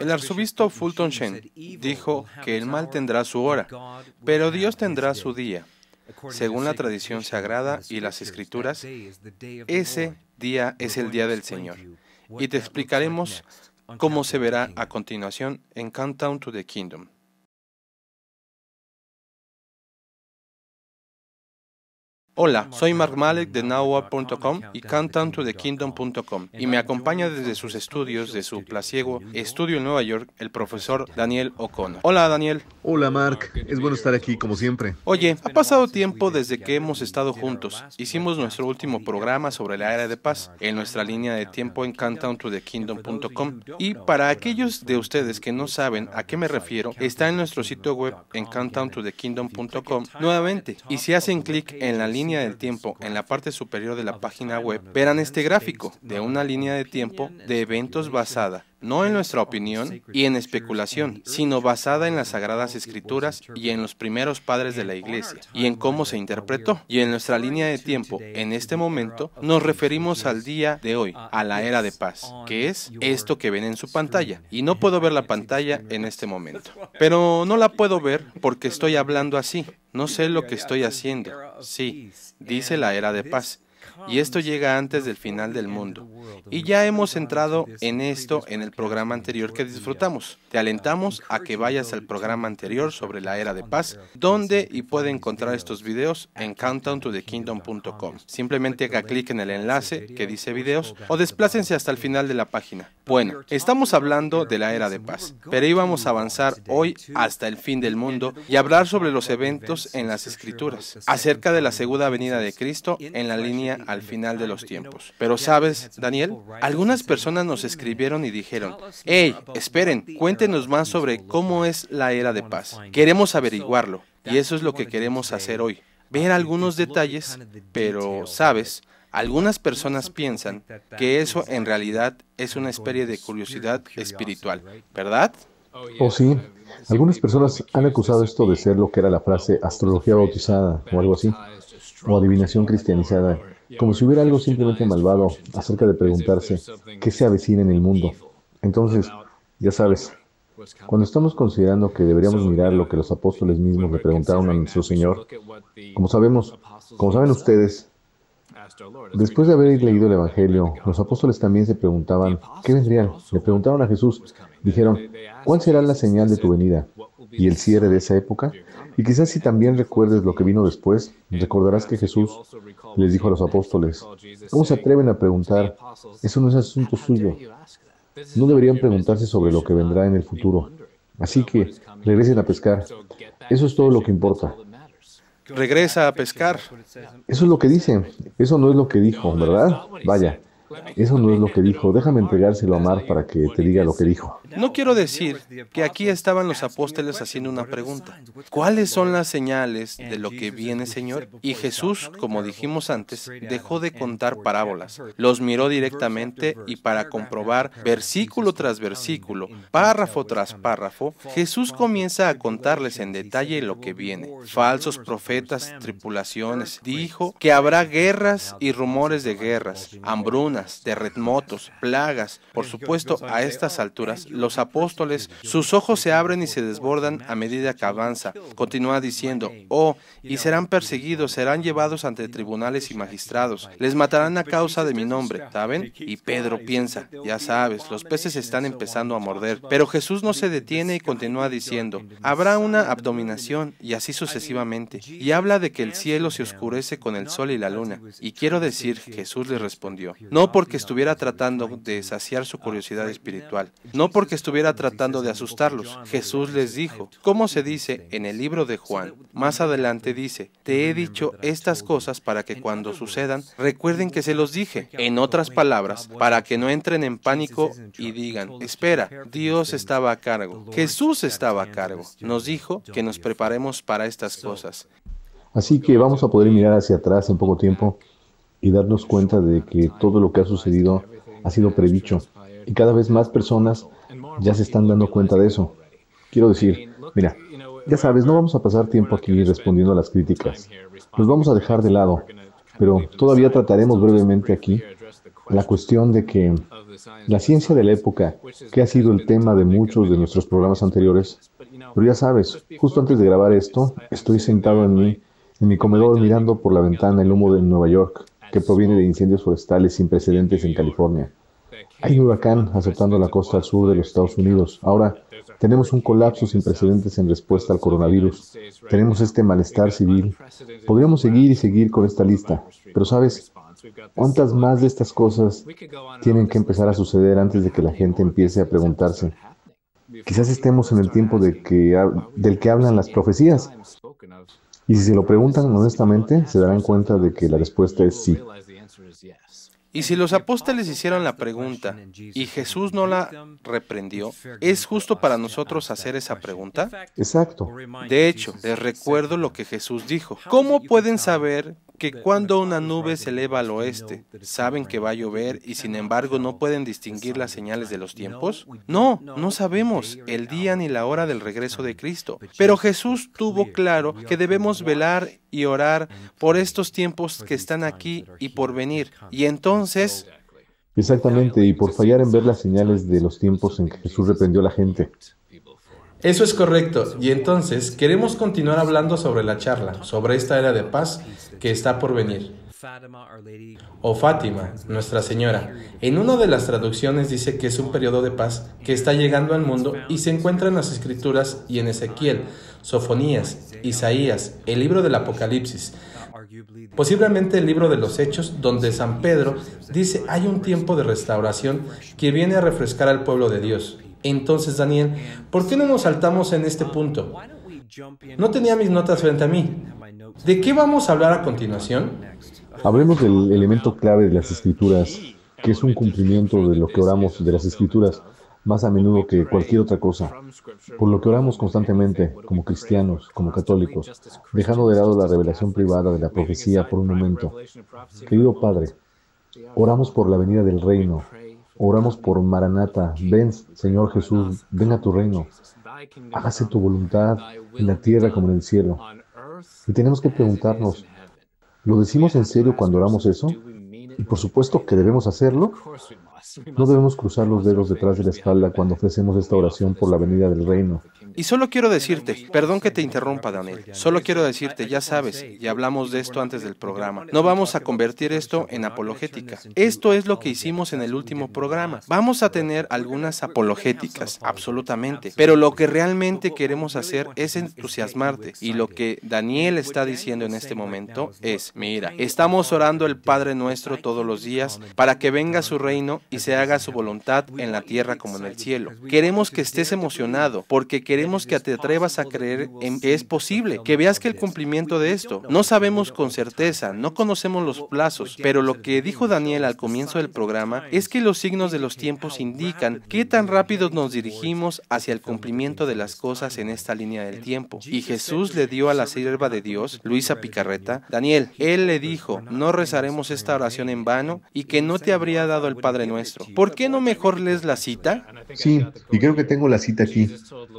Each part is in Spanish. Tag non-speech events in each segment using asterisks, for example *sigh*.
El arzobispo Fulton Shen dijo que el mal tendrá su hora, pero Dios tendrá su día. Según la tradición sagrada y las escrituras, ese día es el día del Señor. Y te explicaremos cómo se verá a continuación en Countdown to the Kingdom. Hola, soy Mark Malek de NowWorld.com y kingdom.com y me acompaña desde sus estudios de su plasiego estudio en Nueva York el profesor Daniel O'Connor. Hola Daniel. Hola Mark, ah, es bueno estar aquí como siempre. Oye, ha pasado tiempo desde que hemos estado juntos. Hicimos nuestro último programa sobre la era de paz en nuestra línea de tiempo en kingdom.com y para aquellos de ustedes que no saben a qué me refiero, está en nuestro sitio web en kingdom.com nuevamente y si hacen clic en la línea tiempo en la parte superior de la página web verán este gráfico de una línea de tiempo de eventos basada no en nuestra opinión y en especulación, sino basada en las Sagradas Escrituras y en los primeros padres de la Iglesia, y en cómo se interpretó. Y en nuestra línea de tiempo, en este momento, nos referimos al día de hoy, a la era de paz, que es esto que ven en su pantalla. Y no puedo ver la pantalla en este momento. Pero no la puedo ver porque estoy hablando así. No sé lo que estoy haciendo. Sí, dice la era de paz y esto llega antes del final del mundo. Y ya hemos entrado en esto en el programa anterior que disfrutamos. Te alentamos a que vayas al programa anterior sobre la era de paz, donde y puede encontrar estos videos en countdowntothekingdom.com. Simplemente haga clic en el enlace que dice videos o desplácense hasta el final de la página. Bueno, estamos hablando de la era de paz, pero íbamos a avanzar hoy hasta el fin del mundo y hablar sobre los eventos en las escrituras, acerca de la segunda venida de Cristo en la línea a final de los tiempos. Pero sabes, Daniel, algunas personas nos escribieron y dijeron, hey, esperen, cuéntenos más sobre cómo es la era de paz. Queremos averiguarlo y eso es lo que queremos hacer hoy. Ver algunos detalles, pero sabes, algunas personas piensan que eso en realidad es una especie de curiosidad espiritual, ¿verdad? O oh, sí. Algunas personas han acusado esto de ser lo que era la frase astrología bautizada o algo así, o adivinación cristianizada como si hubiera algo simplemente malvado acerca de preguntarse qué se avecina en el mundo. Entonces, ya sabes, cuando estamos considerando que deberíamos mirar lo uh, que los apóstoles mismos le preguntaron a nuestro Señor, como sabemos, como saben ustedes, después de haber leído el Evangelio, los apóstoles también se preguntaban, ¿qué vendrían? Le preguntaron a Jesús, dijeron, ¿cuál será la señal de tu venida? y el cierre de esa época. Y quizás si también recuerdes lo que vino después, recordarás que Jesús les dijo a los apóstoles, ¿cómo se atreven a preguntar? Eso no es asunto suyo. No deberían preguntarse sobre lo que vendrá en el futuro. Así que regresen a pescar. Eso es todo lo que importa. Regresa a pescar. Eso es lo que dice. Eso no es lo que dijo, ¿verdad? Vaya, eso no es lo que dijo. Déjame entregárselo a Mar para que te diga lo que dijo. No quiero decir que aquí estaban los apóstoles haciendo una pregunta. ¿Cuáles son las señales de lo que viene, Señor? Y Jesús, como dijimos antes, dejó de contar parábolas. Los miró directamente y para comprobar versículo tras versículo, párrafo tras párrafo, Jesús comienza a contarles en detalle lo que viene. Falsos profetas, tripulaciones, dijo que habrá guerras y rumores de guerras, hambrunas, terremotos, plagas. Por supuesto, a estas alturas los apóstoles, sus ojos se abren y se desbordan a medida que avanza. Continúa diciendo, oh, y serán perseguidos, serán llevados ante tribunales y magistrados, les matarán a causa de mi nombre, ¿saben? Y Pedro piensa, ya sabes, los peces están empezando a morder. Pero Jesús no se detiene y continúa diciendo, habrá una abdominación y así sucesivamente. Y habla de que el cielo se oscurece con el sol y la luna. Y quiero decir, Jesús le respondió, no porque estuviera tratando de saciar su curiosidad espiritual, no porque que estuviera tratando de asustarlos. Jesús les dijo, como se dice en el libro de Juan, más adelante dice, te he dicho estas cosas para que cuando sucedan recuerden que se los dije. En otras palabras, para que no entren en pánico y digan, espera, Dios estaba a cargo, Jesús estaba a cargo. Nos dijo que nos preparemos para estas cosas. Así que vamos a poder mirar hacia atrás en poco tiempo y darnos cuenta de que todo lo que ha sucedido ha sido predicho. y cada vez más personas ya se están dando cuenta de eso. Quiero decir, mira, ya sabes, no vamos a pasar tiempo aquí respondiendo a las críticas. Nos vamos a dejar de lado, pero todavía trataremos brevemente aquí la cuestión de que la ciencia de la época, que ha sido el tema de muchos de nuestros programas anteriores, pero ya sabes, justo antes de grabar esto, estoy sentado en mi, en mi comedor mirando por la ventana el humo de Nueva York, que proviene de incendios forestales sin precedentes en California. Hay un huracán azotando la costa sur de los Estados Unidos. Ahora tenemos un colapso sin precedentes en respuesta al coronavirus. Tenemos este malestar civil. Podríamos seguir y seguir con esta lista, pero sabes, ¿cuántas más de estas cosas tienen que empezar a suceder antes de que la gente empiece a preguntarse? Quizás estemos en el tiempo del que hablan las profecías. Y si se lo preguntan honestamente, se darán cuenta de que la respuesta es sí. Y si los apóstoles hicieron la pregunta y Jesús no la reprendió, ¿es justo para nosotros hacer esa pregunta? Exacto. De hecho, les recuerdo lo que Jesús dijo. ¿Cómo pueden saber que cuando una nube se eleva al oeste, saben que va a llover y sin embargo no pueden distinguir las señales de los tiempos? No, no sabemos el día ni la hora del regreso de Cristo. Pero Jesús tuvo claro que debemos velar y orar por estos tiempos que están aquí y por venir. Y entonces... Exactamente, y por fallar en ver las señales de los tiempos en que Jesús reprendió a la gente. Eso es correcto. Y entonces queremos continuar hablando sobre la charla, sobre esta era de paz que está por venir. O Fátima, Nuestra Señora. En una de las traducciones dice que es un periodo de paz que está llegando al mundo y se encuentra en las Escrituras y en Ezequiel, Sofonías, Isaías, el libro del Apocalipsis, posiblemente el libro de los Hechos, donde San Pedro dice hay un tiempo de restauración que viene a refrescar al pueblo de Dios. Entonces, Daniel, ¿por qué no nos saltamos en este punto? No tenía mis notas frente a mí. ¿De qué vamos a hablar a continuación? Hablemos del elemento clave de las escrituras, que es un cumplimiento de lo que oramos de las escrituras más a menudo que cualquier otra cosa, por lo que oramos constantemente como cristianos, como católicos, dejando de lado la revelación privada de la profecía por un momento. Querido Padre, oramos por la venida del reino, Oramos por Maranata. Ven, Señor Jesús, ven a tu reino. Hágase tu voluntad en la tierra como en el cielo. Y tenemos que preguntarnos, ¿lo decimos en serio cuando oramos eso? Y por supuesto que debemos hacerlo. No debemos cruzar los dedos detrás de la espalda cuando ofrecemos esta oración por la venida del reino. Y solo quiero decirte, perdón que te interrumpa, Daniel, solo quiero decirte, ya sabes, y hablamos de esto antes del programa, no vamos a convertir esto en apologética. Esto es lo que hicimos en el último programa. Vamos a tener algunas apologéticas, absolutamente, pero lo que realmente queremos hacer es entusiasmarte. Y lo que Daniel está diciendo en este momento es, mira, estamos orando el Padre nuestro todos los días para que venga su reino y se haga su voluntad en la tierra como en el cielo. Queremos que estés emocionado porque queremos que te atrevas a creer en que es posible, que veas que el cumplimiento de esto. No sabemos con certeza, no conocemos los plazos, pero lo que dijo Daniel al comienzo del programa es que los signos de los tiempos indican qué tan rápido nos dirigimos hacia el cumplimiento de las cosas en esta línea del tiempo. Y Jesús le dio a la sierva de Dios, Luisa Picarreta, Daniel, él le dijo, no rezaremos esta oración en vano y que no te habría dado el Padre Nuestro ¿Por qué no mejor lees la cita? Sí, y creo que tengo la cita aquí.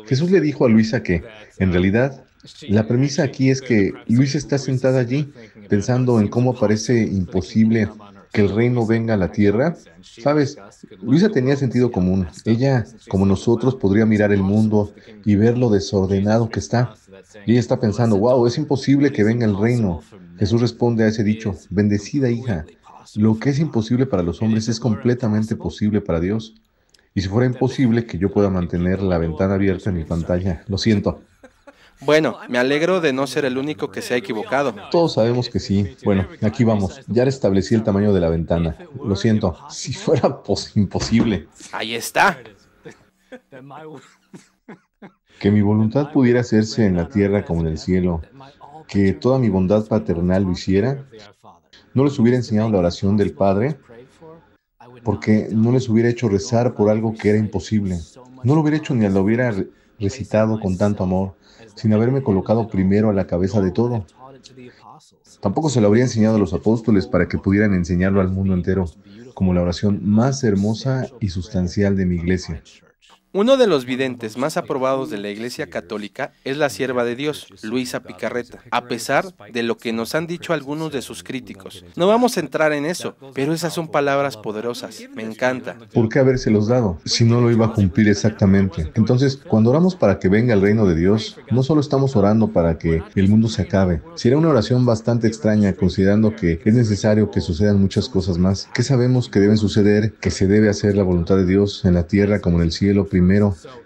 Jesús le dijo a Luisa que, en realidad, la premisa aquí es que Luisa está sentada allí pensando en cómo parece imposible que el reino venga a la tierra. Sabes, Luisa tenía sentido común. Ella, como nosotros, podría mirar el mundo y ver lo desordenado que está. Y ella está pensando, wow, es imposible que venga el reino. Jesús responde a ese dicho, bendecida hija, lo que es imposible para los hombres es completamente posible para Dios. Y si fuera imposible que yo pueda mantener la ventana abierta en mi pantalla, lo siento. Bueno, me alegro de no ser el único que se ha equivocado. Todos sabemos que sí. Bueno, aquí vamos. Ya restablecí el tamaño de la ventana. Lo siento. Si fuera imposible. Ahí está. Que mi voluntad pudiera hacerse en la tierra como en el cielo. Que toda mi bondad paternal lo hiciera no les hubiera enseñado la oración del Padre, porque no les hubiera hecho rezar por algo que era imposible. No lo hubiera hecho ni lo hubiera recitado con tanto amor, sin haberme colocado primero a la cabeza de todo. Tampoco se lo habría enseñado a los apóstoles para que pudieran enseñarlo al mundo entero, como la oración más hermosa y sustancial de mi iglesia. Uno de los videntes más aprobados de la Iglesia Católica es la sierva de Dios, Luisa Picarreta, a pesar de lo que nos han dicho algunos de sus críticos. No vamos a entrar en eso, pero esas son palabras poderosas. Me encanta. ¿Por qué habérselos dado si no lo iba a cumplir exactamente? Entonces, cuando oramos para que venga el reino de Dios, no solo estamos orando para que el mundo se acabe. Será una oración bastante extraña considerando que es necesario que sucedan muchas cosas más. ¿Qué sabemos que deben suceder? Que se debe hacer la voluntad de Dios en la tierra como en el cielo primero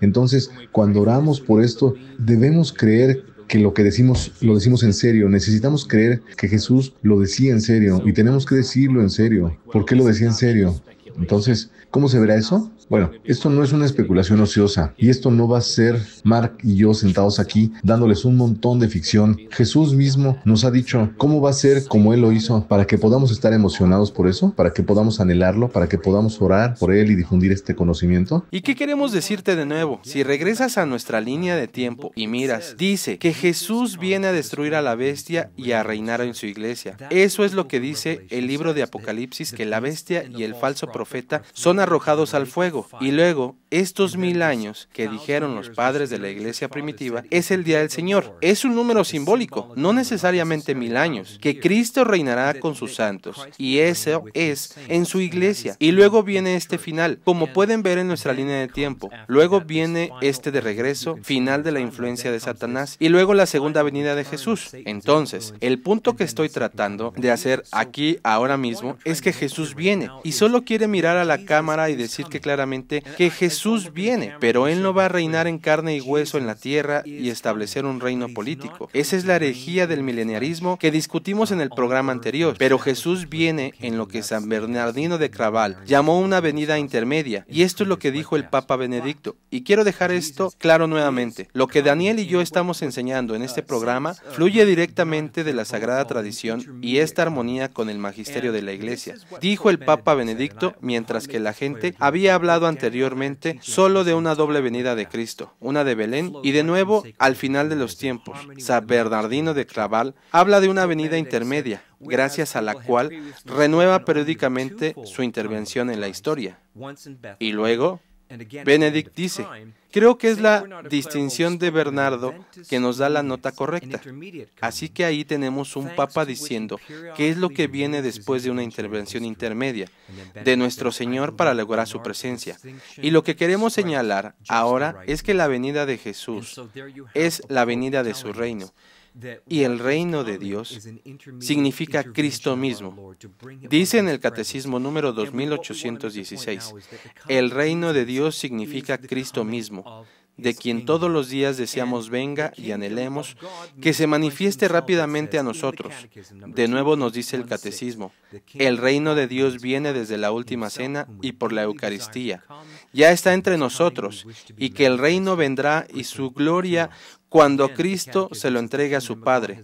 entonces, cuando oramos por esto, debemos creer que lo que decimos lo decimos en serio. Necesitamos creer que Jesús lo decía en serio y tenemos que decirlo en serio. ¿Por qué lo decía en serio? Entonces, ¿Cómo se verá eso? Bueno, esto no es una especulación ociosa y esto no va a ser Mark y yo sentados aquí dándoles un montón de ficción. Jesús mismo nos ha dicho cómo va a ser como Él lo hizo para que podamos estar emocionados por eso, para que podamos anhelarlo, para que podamos orar por Él y difundir este conocimiento. ¿Y qué queremos decirte de nuevo? Si regresas a nuestra línea de tiempo y miras, dice que Jesús viene a destruir a la bestia y a reinar en su iglesia. Eso es lo que dice el libro de Apocalipsis, que la bestia y el falso profeta son arrojados al fuego y luego estos mil años que dijeron los padres de la iglesia primitiva es el día del Señor. Es un número simbólico, no necesariamente mil años, que Cristo reinará con sus santos. Y eso es en su iglesia. Y luego viene este final, como pueden ver en nuestra línea de tiempo. Luego viene este de regreso, final de la influencia de Satanás. Y luego la segunda venida de Jesús. Entonces, el punto que estoy tratando de hacer aquí ahora mismo es que Jesús viene y solo quiere mirar a la cámara y decir que claramente que Jesús Jesús viene, pero Él no va a reinar en carne y hueso en la tierra y establecer un reino político. Esa es la herejía del milenarismo que discutimos en el programa anterior, pero Jesús viene en lo que San Bernardino de Craval llamó una venida intermedia, y esto es lo que dijo el Papa Benedicto. Y quiero dejar esto claro nuevamente. Lo que Daniel y yo estamos enseñando en este programa fluye directamente de la sagrada tradición y esta armonía con el magisterio de la Iglesia, dijo el Papa Benedicto, mientras que la gente había hablado anteriormente solo de una doble venida de Cristo, una de Belén y de nuevo al final de los tiempos. San Bernardino de Claval habla de una venida intermedia, gracias a la cual renueva periódicamente su intervención en la historia. Y luego, Benedict dice, creo que es la distinción de Bernardo que nos da la nota correcta. Así que ahí tenemos un papa diciendo qué es lo que viene después de una intervención intermedia de nuestro Señor para lograr su presencia. Y lo que queremos señalar ahora es que la venida de Jesús es la venida de su reino y el reino de Dios significa Cristo mismo. Dice en el Catecismo número 2816, el reino de Dios significa Cristo mismo de quien todos los días deseamos venga y anhelemos, que se manifieste rápidamente a nosotros. De nuevo nos dice el catecismo, el reino de Dios viene desde la última cena y por la Eucaristía. Ya está entre nosotros, y que el reino vendrá y su gloria cuando Cristo se lo entrega a su Padre.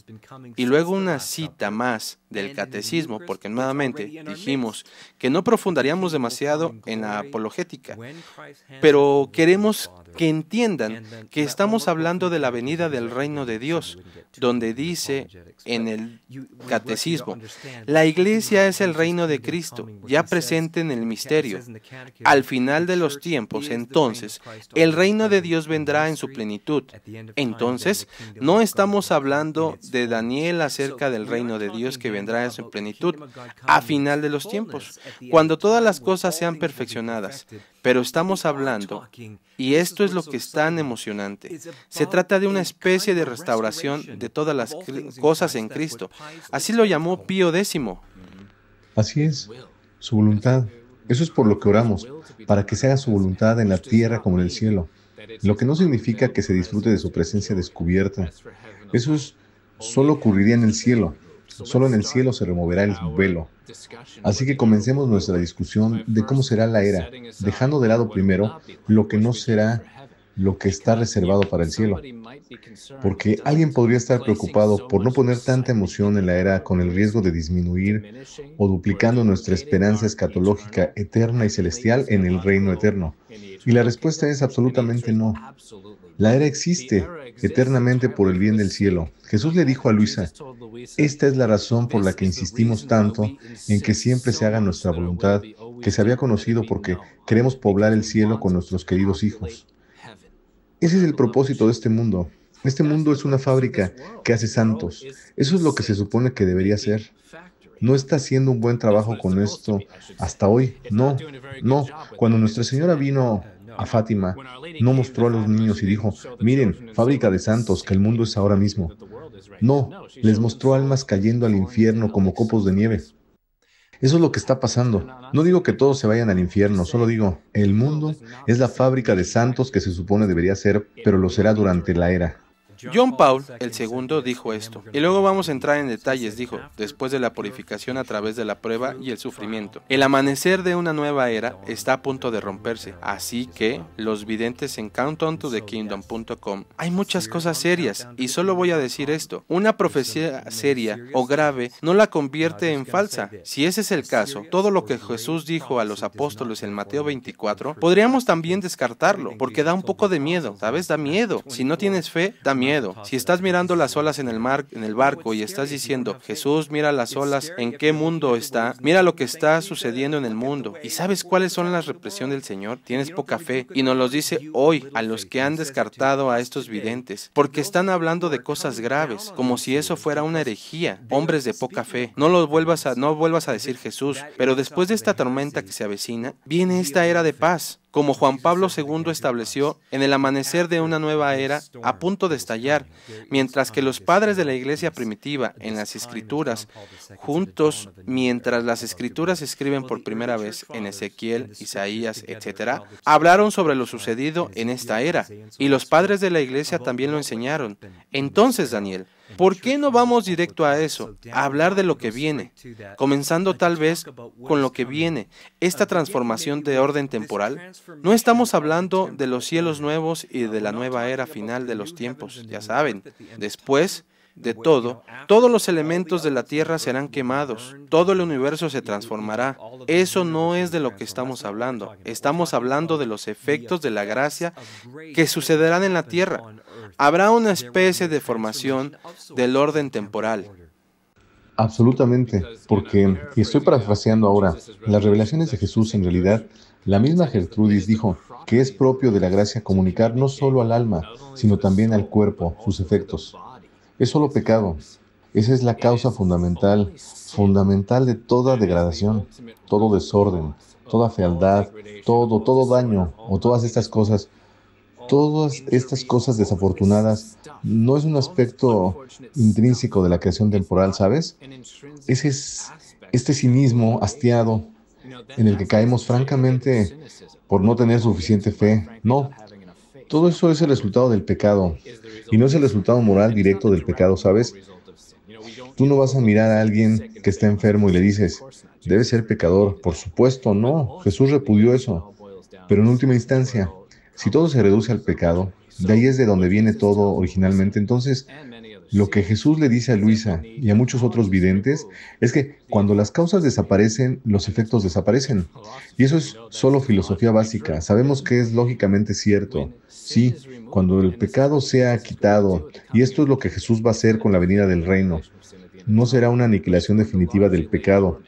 Y luego una cita más del catecismo, porque nuevamente dijimos que no profundaríamos demasiado en la apologética, pero queremos que entiendan que estamos hablando de la venida del reino de Dios, donde dice en el catecismo, la iglesia es el reino de Cristo, ya presente en el misterio. Al final de los tiempos, entonces, el reino de Dios vendrá en su plenitud. Entonces, no estamos hablando de Daniel acerca del reino de Dios que vendrá en plenitud, a final de los tiempos, cuando todas las cosas sean perfeccionadas. Pero estamos hablando, y esto es lo que es tan emocionante, se trata de una especie de restauración de todas las cosas en Cristo. Así lo llamó Pío X. Así es, su voluntad. Eso es por lo que oramos, para que se haga su voluntad en la tierra como en el cielo, lo que no significa que se disfrute de su presencia descubierta. Eso solo ocurriría en el cielo, Solo en el cielo se removerá el velo. Así que comencemos nuestra discusión de cómo será la era, dejando de lado primero lo que no será lo que está reservado para el cielo. Porque alguien podría estar preocupado por no poner tanta emoción en la era con el riesgo de disminuir o duplicando nuestra esperanza escatológica eterna y celestial en el reino eterno. Y la respuesta es absolutamente no. La era existe eternamente por el bien del cielo. Jesús le dijo a Luisa, esta es la razón por la que insistimos tanto en que siempre se haga nuestra voluntad, que se había conocido porque queremos poblar el cielo con nuestros queridos hijos. Ese es el propósito de este mundo. Este mundo es una fábrica que hace santos. Eso es lo que se supone que debería ser no está haciendo un buen trabajo con esto hasta hoy. No, no. Cuando Nuestra Señora vino a Fátima, no mostró a los niños y dijo, miren, fábrica de santos, que el mundo es ahora mismo. No, les mostró almas cayendo al infierno como copos de nieve. Eso es lo que está pasando. No digo que todos se vayan al infierno, solo digo, el mundo es la fábrica de santos que se supone debería ser, pero lo será durante la era. John Paul II dijo esto, y luego vamos a entrar en detalles, dijo, después de la purificación a través de la prueba y el sufrimiento. El amanecer de una nueva era está a punto de romperse, así que los videntes en countontothekingdom.com hay muchas cosas serias, y solo voy a decir esto, una profecía seria o grave no la convierte en falsa. Si ese es el caso, todo lo que Jesús dijo a los apóstoles en Mateo 24, podríamos también descartarlo, porque da un poco de miedo, ¿sabes? Da miedo. Si no tienes fe, da miedo si estás mirando las olas en el mar, en el barco y estás diciendo, Jesús, mira las olas, ¿en qué mundo está? Mira lo que está sucediendo en el mundo. ¿Y sabes cuáles son las represión del Señor? Tienes poca fe. Y nos los dice hoy a los que han descartado a estos videntes, porque están hablando de cosas graves, como si eso fuera una herejía. Hombres de poca fe, no los vuelvas a, no vuelvas a decir Jesús. Pero después de esta tormenta que se avecina, viene esta era de paz como Juan Pablo II estableció en el amanecer de una nueva era a punto de estallar, mientras que los padres de la iglesia primitiva en las escrituras, juntos mientras las escrituras se escriben por primera vez en Ezequiel, Isaías, etc., hablaron sobre lo sucedido en esta era, y los padres de la iglesia también lo enseñaron. Entonces, Daniel, ¿Por qué no vamos directo a eso, a hablar de lo que viene? Comenzando tal vez con lo que viene, esta transformación de orden temporal. No estamos hablando de los cielos nuevos y de la nueva era final de los tiempos, ya saben. Después, de todo, todos los elementos de la tierra serán quemados, todo el universo se transformará. Eso no es de lo que estamos hablando, estamos hablando de los efectos de la gracia que sucederán en la tierra habrá una especie de formación del orden temporal. Absolutamente, porque, y estoy parafraseando ahora, las revelaciones de Jesús en realidad, la misma Gertrudis dijo que es propio de la gracia comunicar no solo al alma, sino también al cuerpo sus efectos. Es solo pecado. Esa es la causa fundamental, fundamental de toda degradación, todo desorden, toda fealdad, todo, todo daño o todas estas cosas Todas estas cosas desafortunadas no es un aspecto intrínseco de la creación temporal, ¿sabes? Ese es este cinismo hastiado en el que caemos francamente por no tener suficiente fe. No, todo eso es el resultado del pecado y no es el resultado moral directo del pecado, ¿sabes? Tú no vas a mirar a alguien que está enfermo y le dices, debe ser pecador. Por supuesto, no. Jesús repudió eso. Pero en última instancia, si todo se reduce al pecado, de ahí es de donde viene todo originalmente, entonces lo que Jesús le dice a Luisa y a muchos otros videntes es que cuando las causas desaparecen, los efectos desaparecen. Y eso es solo filosofía básica. Sabemos que es lógicamente cierto. Sí, cuando el pecado sea quitado, y esto es lo que Jesús va a hacer con la venida del reino, no será una aniquilación definitiva del pecado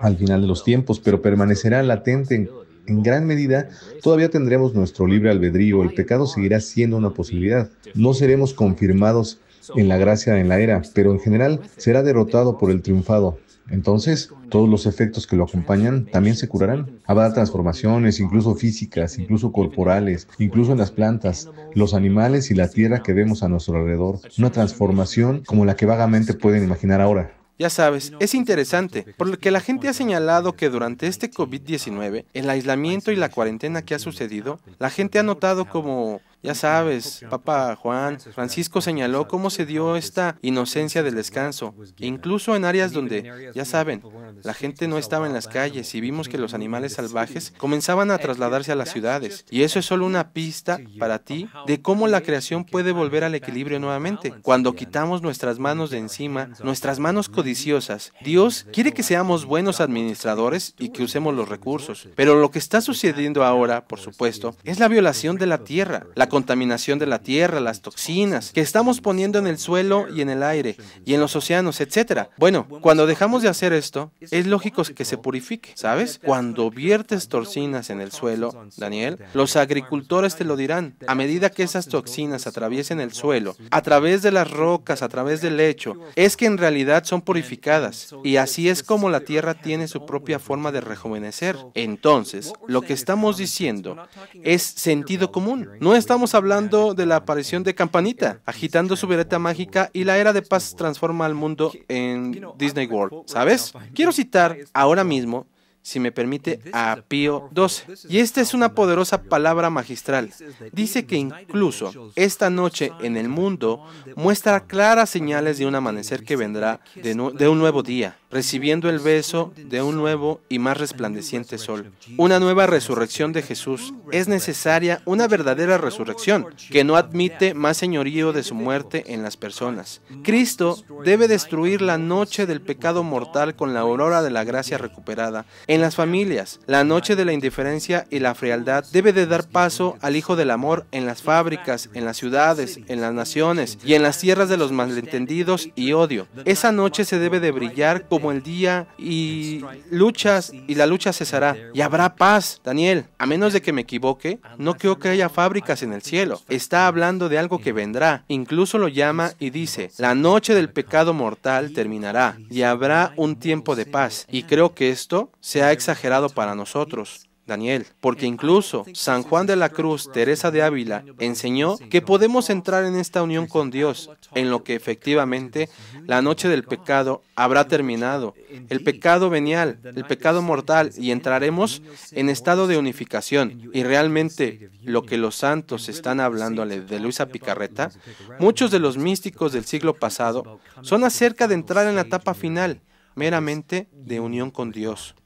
al final de los tiempos, pero permanecerá latente en en gran medida todavía tendremos nuestro libre albedrío, el pecado seguirá siendo una posibilidad. No seremos confirmados en la gracia en la era, pero en general será derrotado por el triunfado. Entonces, todos los efectos que lo acompañan también se curarán. Habrá transformaciones, incluso físicas, incluso corporales, incluso en las plantas, los animales y la tierra que vemos a nuestro alrededor. Una transformación como la que vagamente pueden imaginar ahora. Ya sabes, es interesante, porque la gente ha señalado que durante este COVID-19, el aislamiento y la cuarentena que ha sucedido, la gente ha notado como ya sabes, Papa Juan Francisco señaló cómo se dio esta inocencia del descanso, pues incluso en áreas donde, ya saben, la gente no estaba en las calles y vimos que los animales salvajes comenzaban a trasladarse a las ciudades. Y eso es solo una pista para ti de cómo la creación puede volver al equilibrio nuevamente. Cuando quitamos nuestras manos de encima, nuestras manos codiciosas, Dios quiere que seamos buenos administradores y que usemos los recursos. Pero lo que está sucediendo ahora, por supuesto, es la violación de la tierra, la contaminación de la tierra, las toxinas que estamos poniendo en el suelo y en el aire y en los océanos, etc. Bueno, cuando dejamos de hacer esto, es lógico que se purifique, ¿sabes? Cuando viertes toxinas en el suelo, Daniel, los agricultores te lo dirán. A medida que esas toxinas atraviesen el suelo, a través de las rocas, a través del lecho, es que en realidad son purificadas. Y así es como la tierra tiene su propia forma de rejuvenecer. Entonces, lo que estamos diciendo es sentido común. No estamos hablando de la aparición de Campanita, agitando su violeta mágica y la era de paz transforma al mundo en Disney World, ¿sabes? Quiero citar ahora mismo si me permite, a Pío 12... Y esta es una poderosa palabra magistral. Dice que incluso esta noche en el mundo muestra claras señales de un amanecer que vendrá de, de un nuevo día, recibiendo el beso de un nuevo y más resplandeciente sol. Una nueva resurrección de Jesús. Es necesaria una verdadera resurrección que no admite más señorío de su muerte en las personas. Cristo debe destruir la noche del pecado mortal con la aurora de la gracia recuperada en las familias. La noche de la indiferencia y la frialdad debe de dar paso al hijo del amor en las fábricas, en las ciudades, en las naciones y en las tierras de los malentendidos y odio. Esa noche se debe de brillar como el día y luchas y la lucha cesará y habrá paz. Daniel, a menos de que me equivoque, no creo que haya fábricas en el cielo. Está hablando de algo que vendrá. Incluso lo llama y dice, la noche del pecado mortal terminará y habrá un tiempo de paz. Y creo que esto se ha exagerado para nosotros. Daniel, porque incluso San Juan de la Cruz, Teresa de Ávila, enseñó que podemos entrar en esta unión con Dios, en lo que efectivamente la noche del pecado habrá terminado, el pecado venial, el pecado mortal, y entraremos en estado de unificación. Y realmente lo que los santos están hablando de Luisa Picarreta, muchos de los místicos del siglo pasado, son acerca de entrar en la etapa final, meramente de unión con Dios.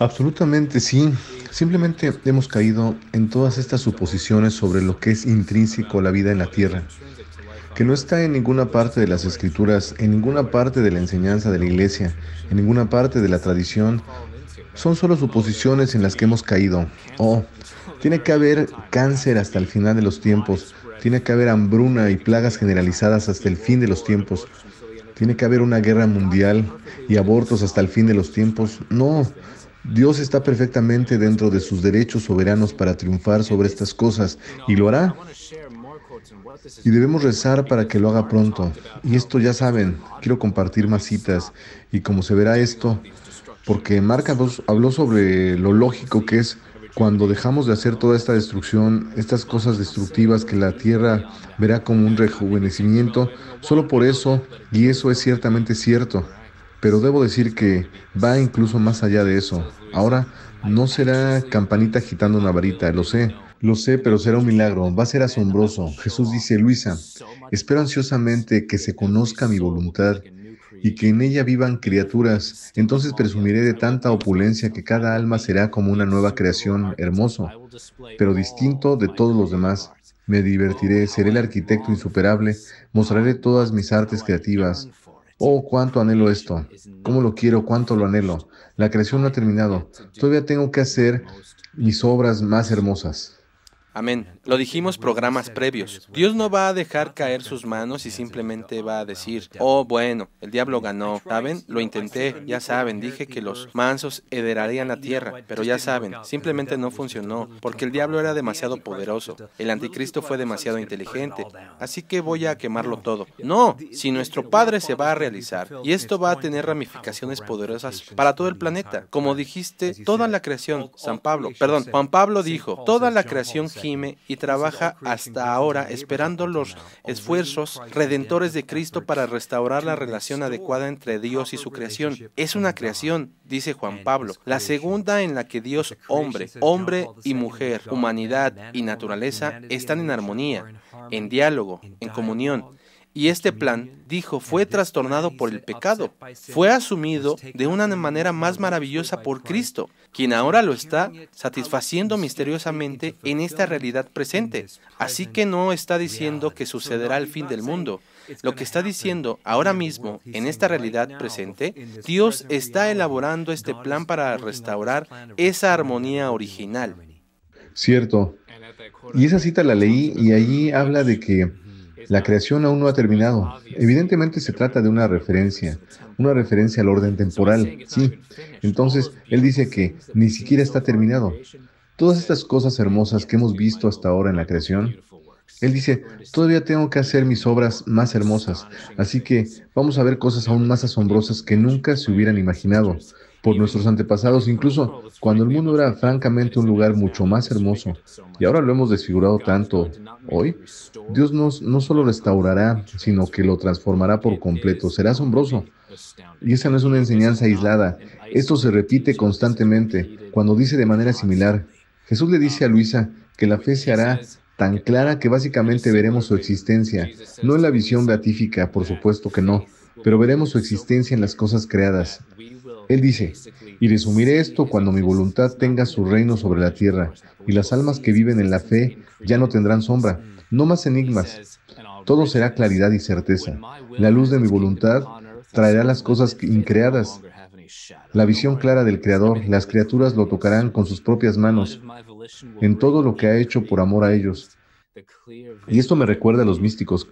Absolutamente, sí. Simplemente hemos caído en todas estas suposiciones sobre lo que es intrínseco la vida en la tierra, que no está en ninguna parte de las escrituras, en ninguna parte de la enseñanza de la iglesia, en ninguna parte de la tradición. Son solo suposiciones en las que hemos caído. Oh, tiene que haber cáncer hasta el final de los tiempos, tiene que haber hambruna y plagas generalizadas hasta el fin de los tiempos. Tiene que haber una guerra mundial y abortos hasta el fin de los tiempos. No, Dios está perfectamente dentro de sus derechos soberanos para triunfar sobre estas cosas y lo hará. Y debemos rezar para que lo haga pronto. Y esto ya saben, quiero compartir más citas y como se verá esto, porque Mark habló sobre lo lógico que es cuando dejamos de hacer toda esta destrucción, estas cosas destructivas que la tierra verá como un rejuvenecimiento, solo por eso, y eso es ciertamente cierto. Pero debo decir que va incluso más allá de eso. Ahora no será campanita agitando una varita, lo sé. Lo sé, pero será un milagro, va a ser asombroso. Jesús dice, Luisa, espero ansiosamente que se conozca mi voluntad y que en ella vivan criaturas. Entonces presumiré de tanta opulencia que cada alma será como una nueva creación, hermoso, pero distinto de todos los demás. Me divertiré, seré el arquitecto insuperable, mostraré todas mis artes creativas, Oh, cuánto anhelo esto. ¿Cómo lo quiero? ¿Cuánto lo anhelo? La creación no ha terminado. Todavía tengo que hacer mis obras más hermosas. Amén. Lo dijimos programas previos. Dios no va a dejar caer sus manos y simplemente va a decir, oh bueno, el diablo ganó. ¿Saben? Lo intenté, ya saben, dije que los mansos heredarían la tierra, pero ya saben, simplemente no funcionó, porque el diablo era demasiado poderoso, el anticristo fue demasiado inteligente, así que voy a quemarlo todo. No, si nuestro Padre se va a realizar, y esto va a tener ramificaciones poderosas para todo el planeta. Como dijiste, toda la creación, San Pablo, perdón, Juan Pablo dijo, toda la creación y trabaja hasta ahora esperando los esfuerzos redentores de Cristo para restaurar la relación adecuada entre Dios y su creación. Es una creación, dice Juan Pablo, la segunda en la que Dios hombre, hombre y mujer, humanidad y naturaleza están en armonía, en diálogo, en comunión. Y este plan, dijo, fue trastornado por el pecado, fue asumido de una manera más maravillosa por Cristo, quien ahora lo está satisfaciendo misteriosamente en esta realidad presente. Así que no está diciendo que sucederá el fin del mundo. Lo que está diciendo ahora mismo, en esta realidad presente, Dios está elaborando este plan para restaurar esa armonía original. Cierto. Este y esa cita la leí y allí habla de que la creación aún no ha terminado. Evidentemente se trata de una referencia, una referencia al orden temporal, sí. Entonces, él dice que ni siquiera está terminado. Todas estas cosas hermosas que hemos visto hasta ahora en la creación, él dice, todavía tengo que hacer mis obras más hermosas, así que vamos a ver cosas aún más asombrosas que nunca se hubieran imaginado por nuestros antepasados, incluso cuando el mundo era francamente un lugar mucho más hermoso y ahora lo hemos desfigurado tanto hoy, Dios nos no solo restaurará, sino que lo transformará por completo. Será asombroso. Y esa no es una enseñanza aislada. Esto se repite constantemente cuando dice de manera similar. Jesús le dice a Luisa que la fe se hará tan clara que básicamente veremos su existencia, no en la visión beatífica, por supuesto que no, pero veremos su existencia en las cosas creadas. Él dice, y resumiré esto cuando mi voluntad tenga su reino sobre la tierra, y las almas que viven en la fe ya no tendrán sombra, no más enigmas. Todo será claridad y certeza. La luz de mi voluntad traerá las cosas increadas. La visión clara del Creador, las criaturas lo tocarán con sus propias manos, en todo lo que ha hecho por amor a ellos. Y esto me recuerda a los místicos.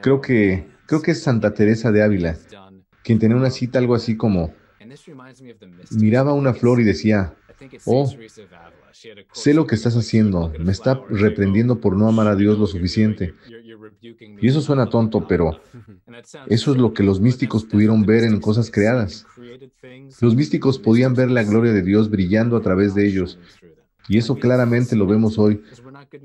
Creo que, creo que es Santa Teresa de Ávila, quien tenía una cita algo así como, miraba una flor y decía, oh, sé lo que estás haciendo, me está reprendiendo por no amar a Dios lo suficiente. Y eso suena tonto, pero *laughs* eso es lo que los místicos pudieron ver en cosas creadas. Los místicos podían ver la gloria de Dios brillando a través de ellos. Y eso claramente lo vemos hoy,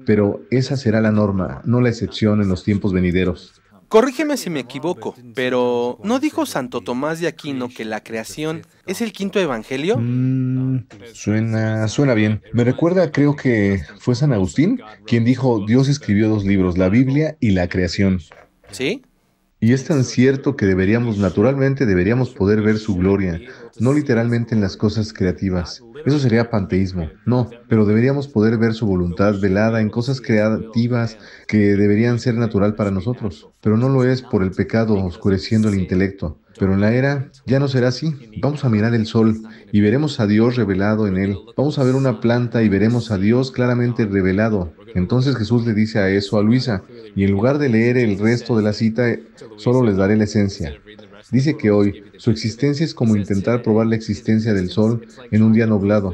pero esa será la norma, no la excepción en los tiempos venideros. Corrígeme si me equivoco, pero ¿no dijo Santo Tomás de Aquino que la creación es el quinto evangelio? Mm, suena, suena bien. Me recuerda, creo que fue San Agustín quien dijo, Dios escribió dos libros, la Biblia y la creación. ¿Sí? Y es tan cierto que deberíamos, naturalmente, deberíamos poder ver su gloria, no literalmente en las cosas creativas. Eso sería panteísmo, no, pero deberíamos poder ver su voluntad velada en cosas creativas que deberían ser natural para nosotros. Pero no lo es por el pecado oscureciendo el intelecto. Pero en la era ya no será así. Vamos a mirar el sol y veremos a Dios revelado en él. Vamos a ver una planta y veremos a Dios claramente revelado. Entonces Jesús le dice a eso a Luisa, y en lugar de leer el resto de la cita, solo les daré la esencia. Dice que hoy su existencia es como intentar probar la existencia del Sol en un día nublado.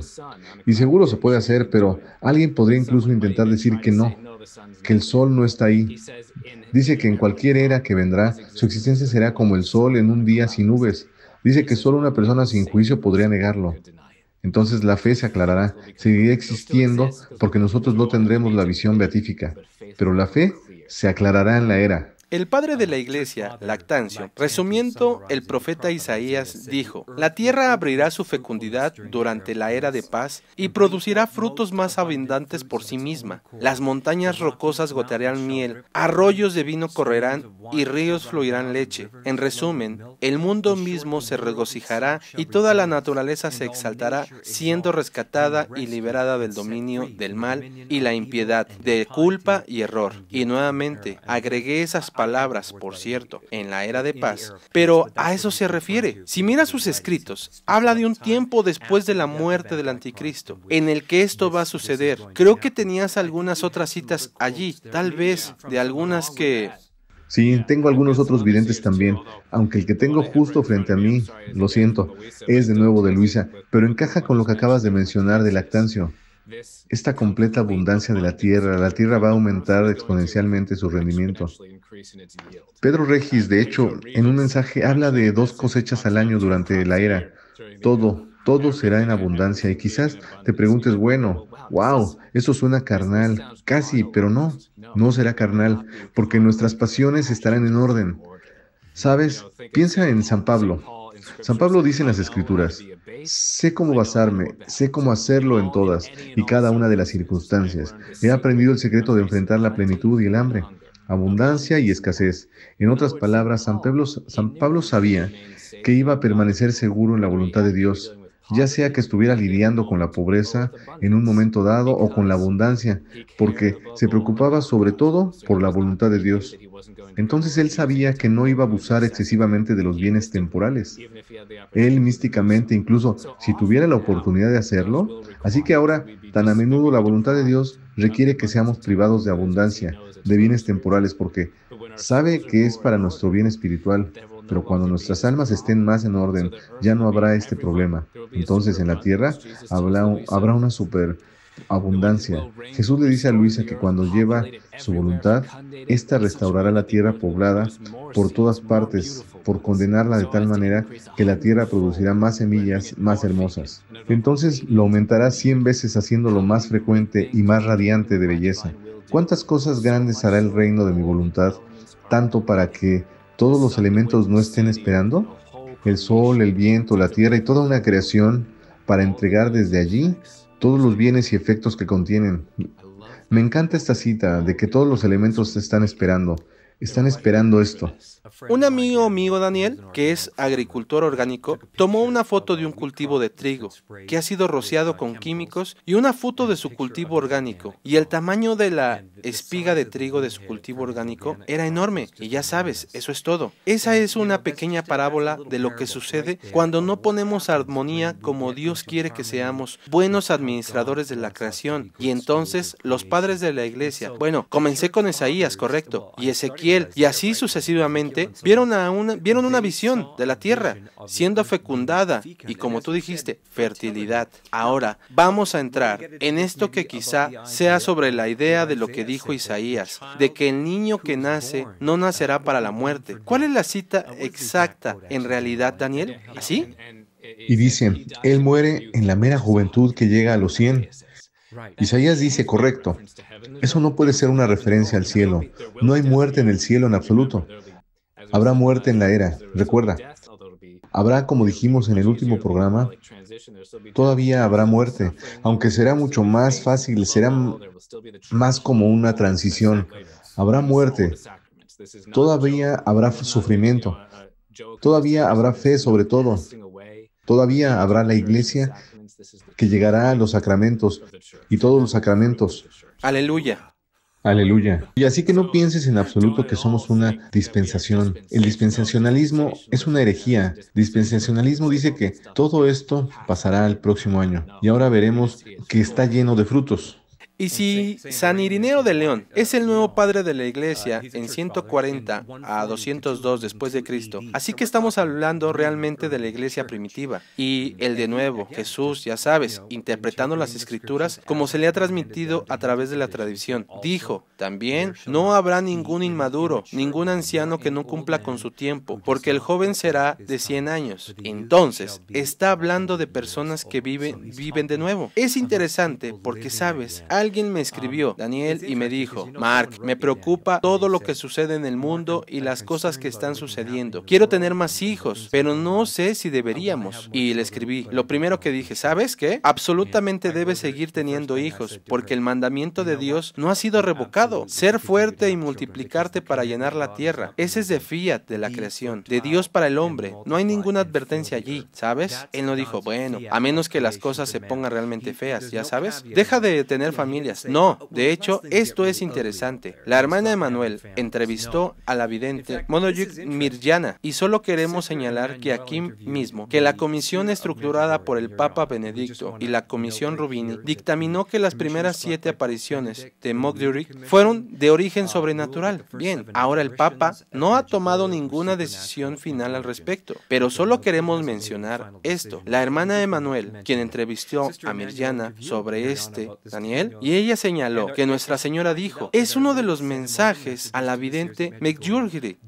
Y seguro se puede hacer, pero alguien podría incluso intentar decir que no, que el Sol no está ahí. Dice que en cualquier era que vendrá, su existencia será como el Sol en un día sin nubes. Dice que solo una persona sin juicio podría negarlo. Entonces la fe se aclarará, seguirá existiendo porque nosotros no tendremos la visión beatífica, pero la fe se aclarará en la era. El padre de la iglesia, Lactancio, resumiendo, el profeta Isaías dijo, La tierra abrirá su fecundidad durante la era de paz y producirá frutos más abundantes por sí misma. Las montañas rocosas gotearán miel, arroyos de vino correrán y ríos fluirán leche. En resumen, el mundo mismo se regocijará y toda la naturaleza se exaltará, siendo rescatada y liberada del dominio del mal y la impiedad, de culpa y error. Y nuevamente, agregué esas palabras palabras, por cierto, en la era de paz, pero a eso se refiere. Si mira sus escritos, habla de un tiempo después de la muerte del anticristo, en el que esto va a suceder. Creo que tenías algunas otras citas allí, tal vez de algunas que... Sí, tengo algunos otros videntes también, aunque el que tengo justo frente a mí, lo siento, es de nuevo de Luisa, pero encaja con lo que acabas de mencionar de Lactancio esta completa abundancia de la tierra, la tierra va a aumentar exponencialmente su rendimiento. Pedro Regis, de hecho, en un mensaje habla de dos cosechas al año durante la era. Todo, todo será en abundancia. Y quizás te preguntes, bueno, wow, eso suena carnal, casi, pero no, no será carnal, porque nuestras pasiones estarán en orden. Sabes, piensa en San Pablo. San Pablo dice en las Escrituras, sé cómo basarme, sé cómo hacerlo en todas y cada una de las circunstancias. He aprendido el secreto de enfrentar la plenitud y el hambre, abundancia y escasez. En otras palabras, San Pablo, San Pablo sabía que iba a permanecer seguro en la voluntad de Dios ya sea que estuviera lidiando con la pobreza en un momento dado o con la abundancia, porque se preocupaba sobre todo por la voluntad de Dios. Entonces él sabía que no iba a abusar excesivamente de los bienes temporales. Él místicamente, incluso si tuviera la oportunidad de hacerlo, así que ahora tan a menudo la voluntad de Dios requiere que seamos privados de abundancia, de bienes temporales, porque sabe que es para nuestro bien espiritual. Pero cuando nuestras almas estén más en orden, ya no habrá este problema. Entonces en la tierra habrá, una superabundancia. Jesús le dice a Luisa que cuando lleva su voluntad, ésta restaurará la tierra poblada por todas partes, por condenarla de tal manera que la tierra producirá más semillas más hermosas. Entonces lo aumentará cien veces haciéndolo más frecuente y más radiante de belleza. ¿Cuántas cosas grandes hará el reino de mi voluntad, tanto para que todos los elementos no estén esperando, el sol, el viento, la tierra y toda una creación, para entregar desde allí todos los bienes y efectos que contienen. Me encanta esta cita de que todos los elementos están esperando, están esperando esto. Un amigo amigo Daniel, que es agricultor orgánico, tomó una foto de un cultivo de trigo que ha sido uh, rociado con químicos y una foto de su cultivo orgánico. Y el tamaño de la espiga de trigo de su cultivo orgánico era enorme. Y ya sabes, eso es todo. Esa es una pequeña parábola de lo que sucede cuando no ponemos armonía como Dios quiere que seamos buenos administradores de la creación. Y entonces los padres de la iglesia, bueno, comencé con Esaías, correcto, y Ezequiel, y así sucesivamente vieron, una, vieron una visión de la tierra siendo fecundada y como tú dijiste, fertilidad. Ahora vamos a entrar en esto que quizá sea sobre la idea de lo que dijo Isaías, de que el niño que nace no nacerá para la muerte. ¿Cuál es la cita exacta en realidad, Daniel? ¿Así? Y dice, Él muere en la mera juventud que llega a los 100. Isaías dice, correcto, eso no puede ser una referencia al cielo. No hay muerte en el cielo en absoluto. Habrá muerte en la era, recuerda. Habrá, como dijimos en el último programa, todavía habrá muerte, aunque será mucho más fácil, será más como una transición. Habrá muerte, todavía habrá sufrimiento, todavía habrá fe sobre todo, todavía habrá la iglesia que llegará a los sacramentos y todos los sacramentos. Aleluya. Aleluya. Y así que no pienses en absoluto que somos una dispensación. El dispensacionalismo es una herejía. Dispensacionalismo dice que todo esto pasará el próximo año. Y ahora veremos que está lleno de frutos. Y si San Irineo de León es el nuevo padre de la iglesia ah, en 140 a 202 después de Cristo, así que estamos hablando realmente de la iglesia primitiva y el de nuevo, Jesús, ya sabes, interpretando las escrituras como se le ha transmitido a través de la tradición. Dijo también, no habrá ningún inmaduro, ningún anciano que no cumpla con su tiempo, porque el joven será de 100 años. Entonces, está hablando de personas que viven, viven de nuevo. Es interesante porque, sabes, alguien Alguien me escribió, ah, Daniel, y me dijo, Mark, me preocupa todo lo que sucede en el mundo y las cosas que están sucediendo. Quiero tener más hijos, pues, pero no sé si deberíamos. Y le escribí, lo primero que dije, ¿sabes qué? Absolutamente debes seguir este teniendo hijos, porque el mandamiento de Dios no ha sido revocado. Ser fuerte y este multiplicarte para llenar la tierra. Ese es de fiat de la creación, de Dios para el hombre. No hay ninguna advertencia allí, ¿sabes? Él no dijo, bueno, a menos que las cosas se pongan realmente feas, ¿ya sabes? Deja de tener familia no, de hecho, esto es interesante. La hermana de Manuel entrevistó a la vidente Monoyuk Mirjana y solo queremos señalar que aquí mismo, que la comisión estructurada por el Papa Benedicto y la comisión Rubini dictaminó que las primeras siete apariciones de Mogdurik fueron de origen sobrenatural. Bien, ahora el Papa no ha tomado ninguna decisión final al respecto, pero solo queremos mencionar esto. La hermana de Manuel, quien entrevistó a Mirjana sobre este Daniel, y ella señaló que Nuestra Señora dijo, es uno de los mensajes a la vidente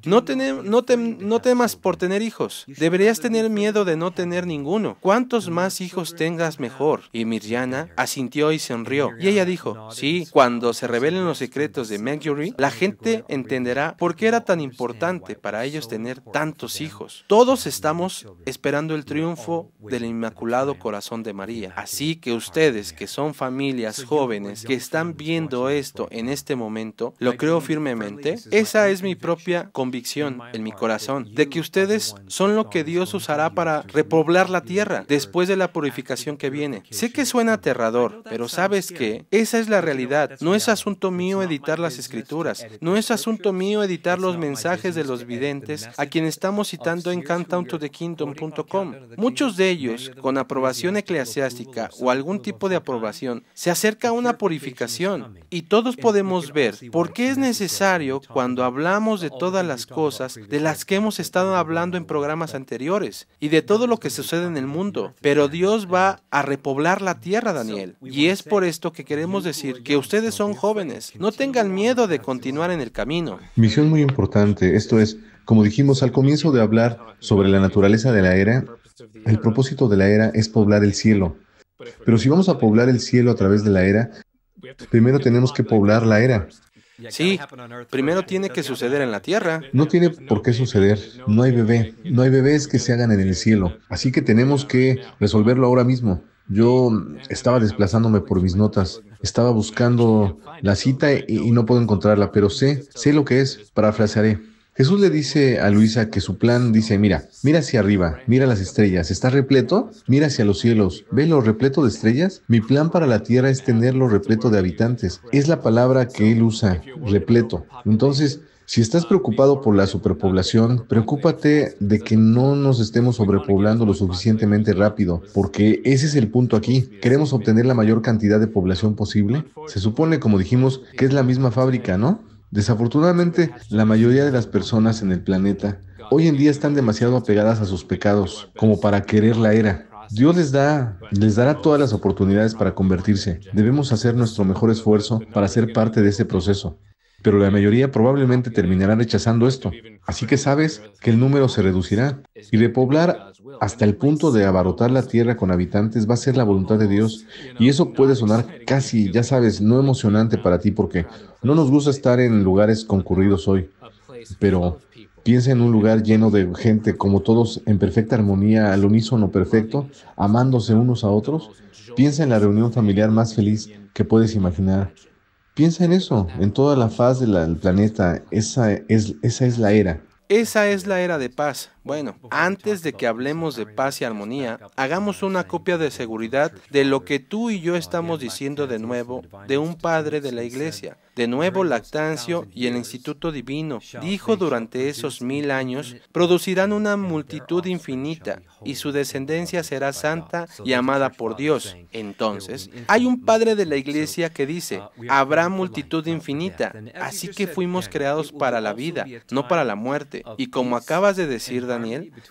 no, no, no temas por tener hijos, deberías tener miedo de no tener ninguno, cuantos más hijos tengas mejor. Y Mirjana asintió y sonrió, y ella dijo, sí, cuando se revelen los secretos de McJurgry, la gente entenderá por qué era tan importante para ellos tener tantos hijos. Todos estamos esperando el triunfo del Inmaculado Corazón de María, así que ustedes que son familias jóvenes, que están este viendo esto en este momento, lo creo firmemente, esa es mi propia convicción en mi corazón, de que ustedes son lo que Dios usará para repoblar la tierra después de la este purificación que viene. Sé que suena aterrador, pero sabes qué? esa es la realidad. No es asunto mío editar las escrituras, no es asunto mío editar los mensajes de los videntes a quien estamos citando en countdowntothekingdom.com. Muchos de ellos, con aprobación eclesiástica o algún tipo de aprobación, se acerca a una purificación y todos podemos ver por qué es necesario cuando hablamos de todas las cosas de las que hemos estado hablando en programas anteriores y de todo lo que sucede en el mundo. Pero Dios va a repoblar la tierra, Daniel. Y es por esto que queremos decir que ustedes son jóvenes. No tengan miedo de continuar en el camino. Misión muy importante. Esto es, como dijimos al comienzo de hablar sobre la naturaleza de la era, el propósito de la era es poblar el cielo. Pero si vamos a poblar el cielo a través de la era, primero tenemos que poblar la era. Sí, primero tiene que suceder en la tierra. No tiene por qué suceder. No hay bebé. No hay bebés que se hagan en el cielo. Así que tenemos que resolverlo ahora mismo. Yo estaba desplazándome por mis notas, estaba buscando la cita y, no puedo encontrarla, pero sé, sé lo que es, parafrasearé. Jesús le dice a Luisa que su plan dice, mira, mira hacia arriba, mira las estrellas, ¿está repleto? Mira hacia los cielos, ¿ve lo repleto de estrellas? Mi plan para la tierra es tenerlo repleto de habitantes. Es la palabra que él usa, repleto. Entonces, si estás preocupado por la superpoblación, preocúpate de que no nos estemos sobrepoblando lo suficientemente rápido, porque ese es el punto aquí. ¿Queremos obtener la mayor cantidad de población posible? Se supone, como dijimos, que es la misma fábrica, ¿no? Desafortunadamente, la mayoría de las personas en el planeta hoy en día están demasiado apegadas a sus pecados como para querer la era. Dios les da, les dará todas las oportunidades para convertirse. Debemos hacer nuestro mejor esfuerzo para ser parte de ese proceso pero la mayoría probablemente terminará rechazando esto. Así que sabes que el número se reducirá y repoblar hasta el punto de abarrotar la tierra con habitantes va a ser la voluntad de Dios. Y eso puede sonar casi, ya sabes, no emocionante para ti porque no nos gusta estar en lugares concurridos hoy. Pero piensa en un lugar lleno de gente, como todos en perfecta armonía, al unísono perfecto, amándose unos a otros. Piensa en la reunión familiar más feliz que puedes imaginar Piensa en eso, en toda la faz del planeta, esa es, esa es la era. Esa es la era de paz. Bueno, antes de que hablemos de paz y armonía, hagamos una copia de seguridad de lo que tú y yo estamos diciendo de nuevo de un padre de la iglesia. De nuevo, Lactancio y el Instituto Divino dijo durante esos mil años, producirán una multitud infinita y su descendencia será santa y amada por Dios. Entonces, hay un padre de la iglesia que dice, uh, habrá multitud infinita, así que fuimos creados para la vida, no para la muerte. Y como acabas de decir,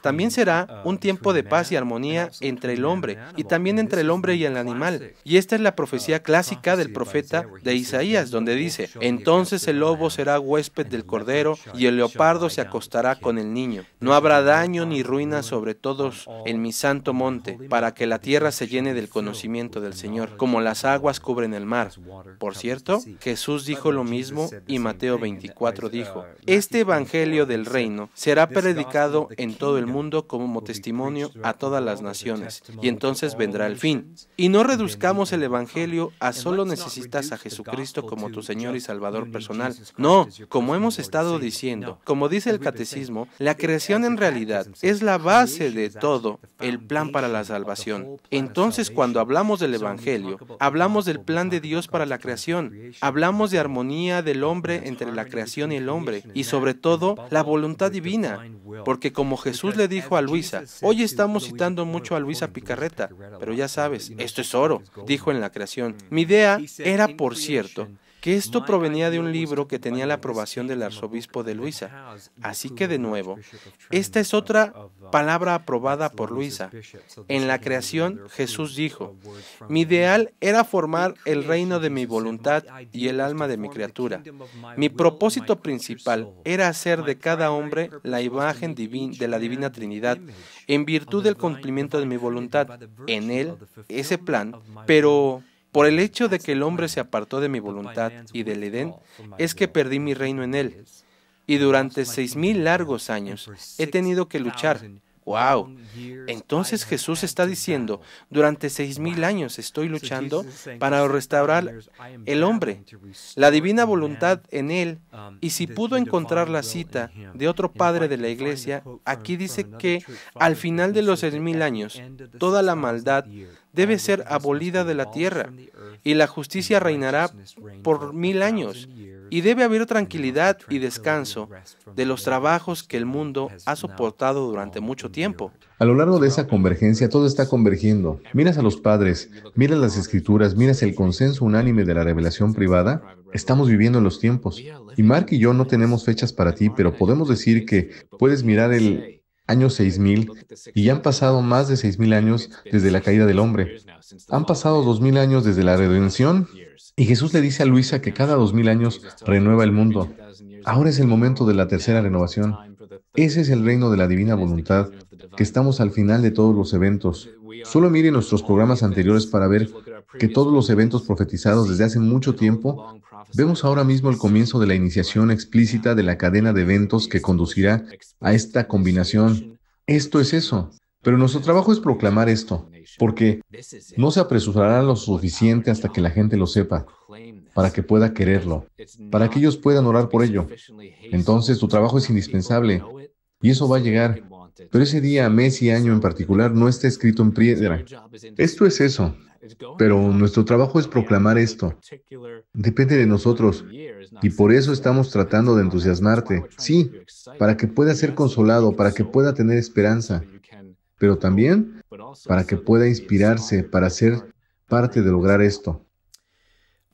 también será uh, un tiempo de paz y armonía entre el hombre y también entre el hombre y el animal. Y esta es la profecía uh, clásica del profeta de Isaías, donde dice, entonces el lobo será huésped del cordero y el leopardo se acostará con el niño. No habrá daño ni ruina sobre todos en mi santo monte, para que la tierra se llene del conocimiento del Señor, como las aguas cubren el mar. Por cierto, Jesús dijo lo mismo y Mateo 24 dijo, uh, este Evangelio del Reino será predicado en todo el mundo como testimonio a todas las naciones, y entonces vendrá el fin. Y no reduzcamos el Evangelio a solo necesitas a Jesucristo como tu Señor y Salvador personal. No, como hemos estado diciendo, como dice el catecismo, la creación en realidad es la base de todo el plan para la salvación. Entonces cuando hablamos del Evangelio, hablamos del plan de Dios para la creación, hablamos de armonía del hombre entre la creación y el hombre, y sobre todo la voluntad divina, porque como como Jesús le dijo a Luisa, hoy estamos citando mucho a Luisa Picarreta, pero ya sabes, esto es oro, dijo en la creación. Mm. Mi idea era, por cierto, que esto provenía de un libro que tenía la aprobación del arzobispo de Luisa. Así que de nuevo, esta es otra uh, palabra aprobada por Luisa. En la creación, Jesús dijo, mi ideal era formar el reino de mi voluntad y el alma de mi criatura. Mi propósito principal era hacer de cada hombre la imagen de la Divina Trinidad en virtud del cumplimiento de mi voluntad. En él, ese plan, pero por el hecho de que el hombre se apartó de mi voluntad y del Edén, es que perdí mi reino en él. Y durante seis mil largos años he tenido que luchar ¡Wow! Entonces Jesús está diciendo, durante seis mil años estoy luchando para restaurar el hombre, la divina voluntad en él, um, y si pudo encontrar la cita de otro padre de la iglesia, aquí dice que al final de los seis mil años, toda la maldad debe ser abolida de la tierra, y la justicia reinará por mil años, y debe haber tranquilidad y descanso de los trabajos que el mundo ha soportado durante mucho tiempo. A lo largo de esa convergencia, todo está convergiendo. Miras a los padres, miras las escrituras, miras el consenso unánime de la revelación privada. Estamos viviendo en los tiempos. Y Mark y yo no tenemos fechas para ti, pero podemos decir que puedes mirar el año 6000 y ya han pasado más de 6000 años desde la caída del hombre. Han pasado 2000 años desde la redención y Jesús le dice a Luisa que cada dos mil años renueva el mundo. Ahora es el momento de la tercera renovación. Ese es el reino de la divina voluntad, que estamos al final de todos los eventos. Solo mire nuestros programas anteriores para ver que todos los eventos profetizados desde hace mucho tiempo, vemos ahora mismo el comienzo de la iniciación explícita de la cadena de eventos que conducirá a esta combinación. Esto es eso. Pero nuestro trabajo es proclamar esto, porque no se apresurarán lo suficiente hasta que la gente lo sepa, para que pueda quererlo, para que ellos puedan orar por ello. Entonces tu trabajo es indispensable y eso va a llegar. Pero ese día, mes y año en particular no está escrito en piedra. Esto es eso. Pero nuestro trabajo es proclamar esto. Depende de nosotros. Y por eso estamos tratando de entusiasmarte. Sí, para que pueda ser consolado, para que pueda tener esperanza, pero también para que pueda inspirarse para ser parte de lograr esto.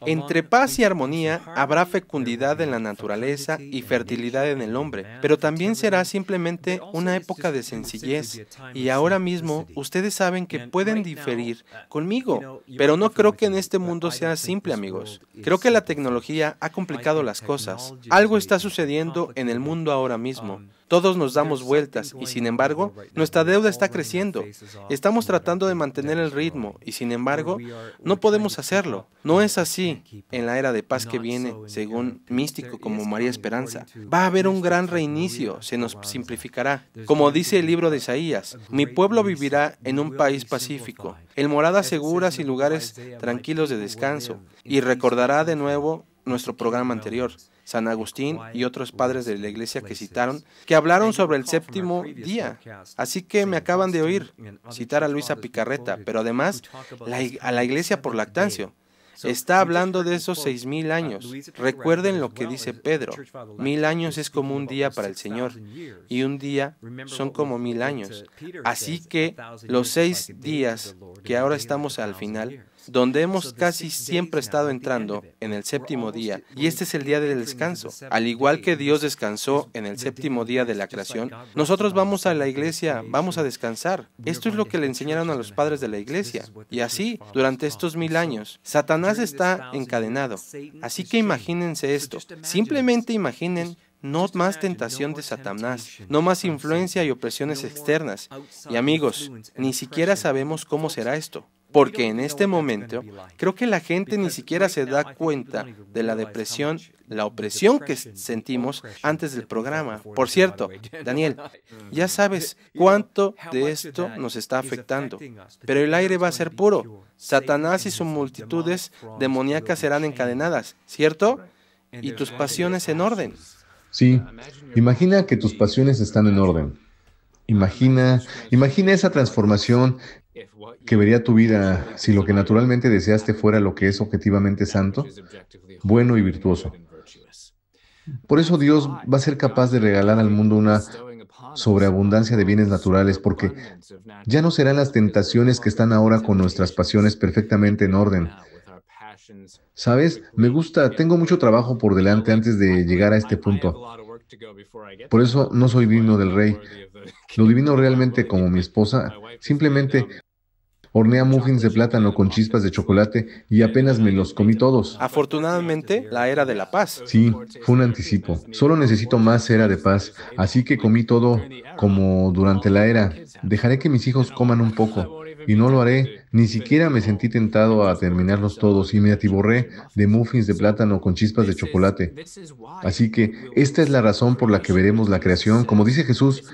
Entre paz y armonía habrá fecundidad en la naturaleza y fertilidad en el hombre, pero también será simplemente una época de sencillez. Y ahora mismo ustedes saben que pueden diferir uh, conmigo, pero no creo que en este mundo sea simple, amigos. Creo que la tecnología ha complicado las cosas. Algo está sucediendo en el mundo ahora mismo. Um, todos nos damos vueltas y sin embargo nuestra deuda está creciendo. Estamos tratando de mantener el ritmo y sin embargo no podemos hacerlo. No es así en la era de paz que viene, según místico como María Esperanza. Va a haber un gran reinicio, se nos simplificará. Como dice el libro de Isaías, mi pueblo vivirá en un país pacífico, en moradas seguras y lugares tranquilos de descanso, y recordará de nuevo nuestro programa anterior. San Agustín y otros padres de la iglesia que citaron, que hablaron sobre el séptimo día. Así que me acaban de oír citar a Luisa Picarreta, pero además a la iglesia por lactancio. Está hablando de esos seis mil uh, años. Recuerden lo que dice Pedro. Mil años es como un día para el Señor y un día son como mil años. Así que los seis días que ahora estamos al final donde hemos casi siempre estado entrando en el séptimo día, e- y este es el día del descanso. Al igual que Dios descansó en el séptimo día de la creación, nosotros vamos a la iglesia, vamos a descansar. Esto es lo que le enseñaron a los padres de la iglesia. Y así, durante estos mil años, Satanás está encadenado. Así que imagínense esto. Simplemente imaginen no más tentación de Satanás, no más influencia y opresiones externas. Y amigos, ni siquiera sabemos cómo será esto. Porque en este momento creo que la gente ni siquiera se da cuenta de la depresión, la opresión que sentimos antes del programa. Por cierto, Daniel, ya sabes cuánto de esto nos está afectando, pero el aire va a ser puro. Satanás y sus multitudes demoníacas serán encadenadas, ¿cierto? Y tus pasiones en orden. Sí, imagina que tus pasiones están en orden. Imagina, imagina esa transformación que vería tu vida si lo que naturalmente deseaste fuera lo que es objetivamente santo, bueno y virtuoso. Por eso Dios va a ser capaz de regalar al mundo una sobreabundancia de bienes naturales, porque ya no serán las tentaciones que están ahora con nuestras pasiones perfectamente en orden. Sabes, me gusta, tengo mucho trabajo por delante antes de llegar a este punto. Por eso no soy digno del rey, lo divino realmente, como mi esposa, simplemente Hornea muffins de plátano con chispas de chocolate y apenas me los comí todos. Afortunadamente, la era de la paz. Sí, fue un anticipo. Solo necesito más era de paz, así que comí todo como durante la era. Dejaré que mis hijos coman un poco. Y no lo haré, ni siquiera me sentí tentado a terminarlos todos y me atiborré de muffins de plátano con chispas de chocolate. Así que esta es la razón por la que veremos la creación, como dice Jesús,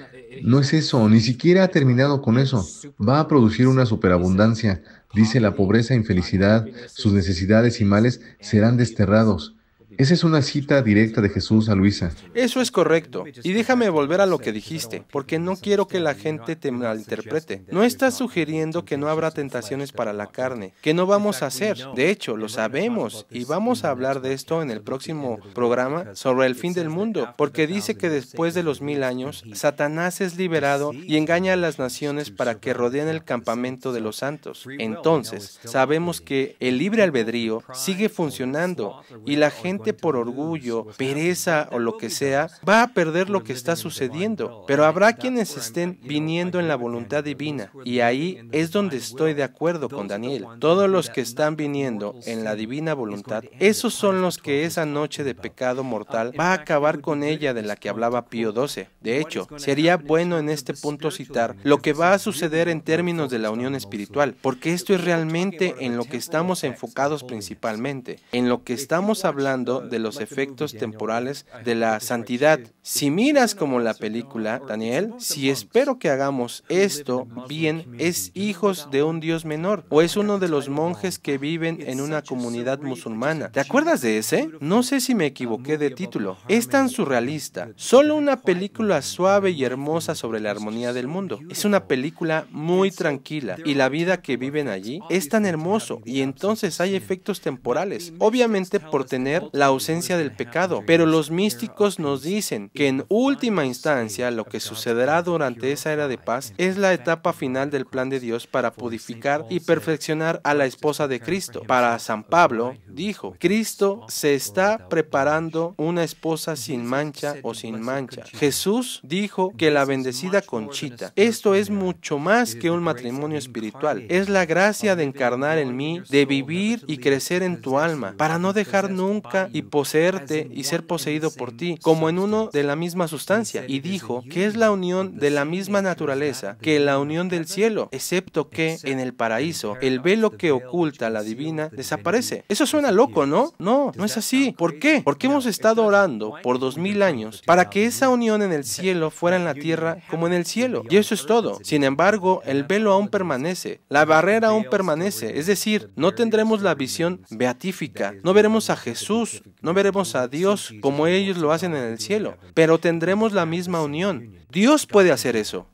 no es eso, ni siquiera ha terminado con eso. Va a producir una superabundancia. Dice la pobreza, infelicidad, sus necesidades y males serán desterrados. Esa es una cita directa de Jesús a Luisa. Eso es correcto. Y déjame volver a lo que dijiste, porque no quiero que la gente te malinterprete. No estás sugiriendo que no habrá tentaciones para la carne, que no vamos a hacer. De hecho, lo sabemos y vamos a hablar de esto en el próximo programa sobre el fin del mundo, porque dice que después de los mil años, Satanás es liberado y engaña a las naciones para que rodeen el campamento de los santos. Entonces, sabemos que el libre albedrío sigue funcionando y la gente por orgullo, pereza o lo que sea, va a perder lo que está sucediendo, pero habrá quienes estén viniendo en la voluntad divina, y ahí es donde estoy de acuerdo con Daniel. Todos los que están viniendo en la divina voluntad, esos son los que esa noche de pecado mortal va a acabar con ella de la que hablaba Pío XII. De hecho, sería bueno en este punto citar lo que va a suceder en términos de la unión espiritual, porque esto es realmente en lo que estamos enfocados principalmente, en lo que estamos hablando de los efectos temporales de la santidad. Si miras como la película, Daniel, si espero que hagamos esto bien, es hijos de un Dios menor o es uno de los monjes que viven en una comunidad musulmana. ¿Te acuerdas de ese? No sé si me equivoqué de título. Es tan surrealista. Solo una película suave y hermosa sobre la armonía del mundo. Es una película muy tranquila y la vida que viven allí es ah, tan hermoso y entonces hay efectos temporales. Obviamente por tener la ausencia del pecado. Pero los místicos nos dicen que en última instancia lo que sucederá durante esa era de paz es la etapa final del plan de Dios para purificar y perfeccionar a la esposa de Cristo. Para San Pablo dijo, Cristo se está preparando una esposa sin mancha o sin mancha. Jesús dijo que la bendecida conchita. Esto es mucho más que un matrimonio espiritual. Es la gracia de encarnar en mí, de vivir y crecer en tu alma, para no dejar nunca y poseerte y ser poseído por ti, como en uno de la misma sustancia, y dijo que es la unión de la misma naturaleza que la unión del cielo, excepto que en el paraíso el velo que oculta la divina desaparece. Eso suena loco, ¿no? No, no es así. ¿Por qué? Porque hemos este estado orando por dos mil años para que esa unión en el cielo fuera en la tierra como en el cielo. Y eso es todo. Sin embargo, el velo aún permanece, la barrera aún este permanece, es decir, no tendremos este la visión beatífica, no veremos a Jesús no veremos a Dios como ellos lo hacen en el cielo, pero tendremos la misma unión. Dios puede hacer eso.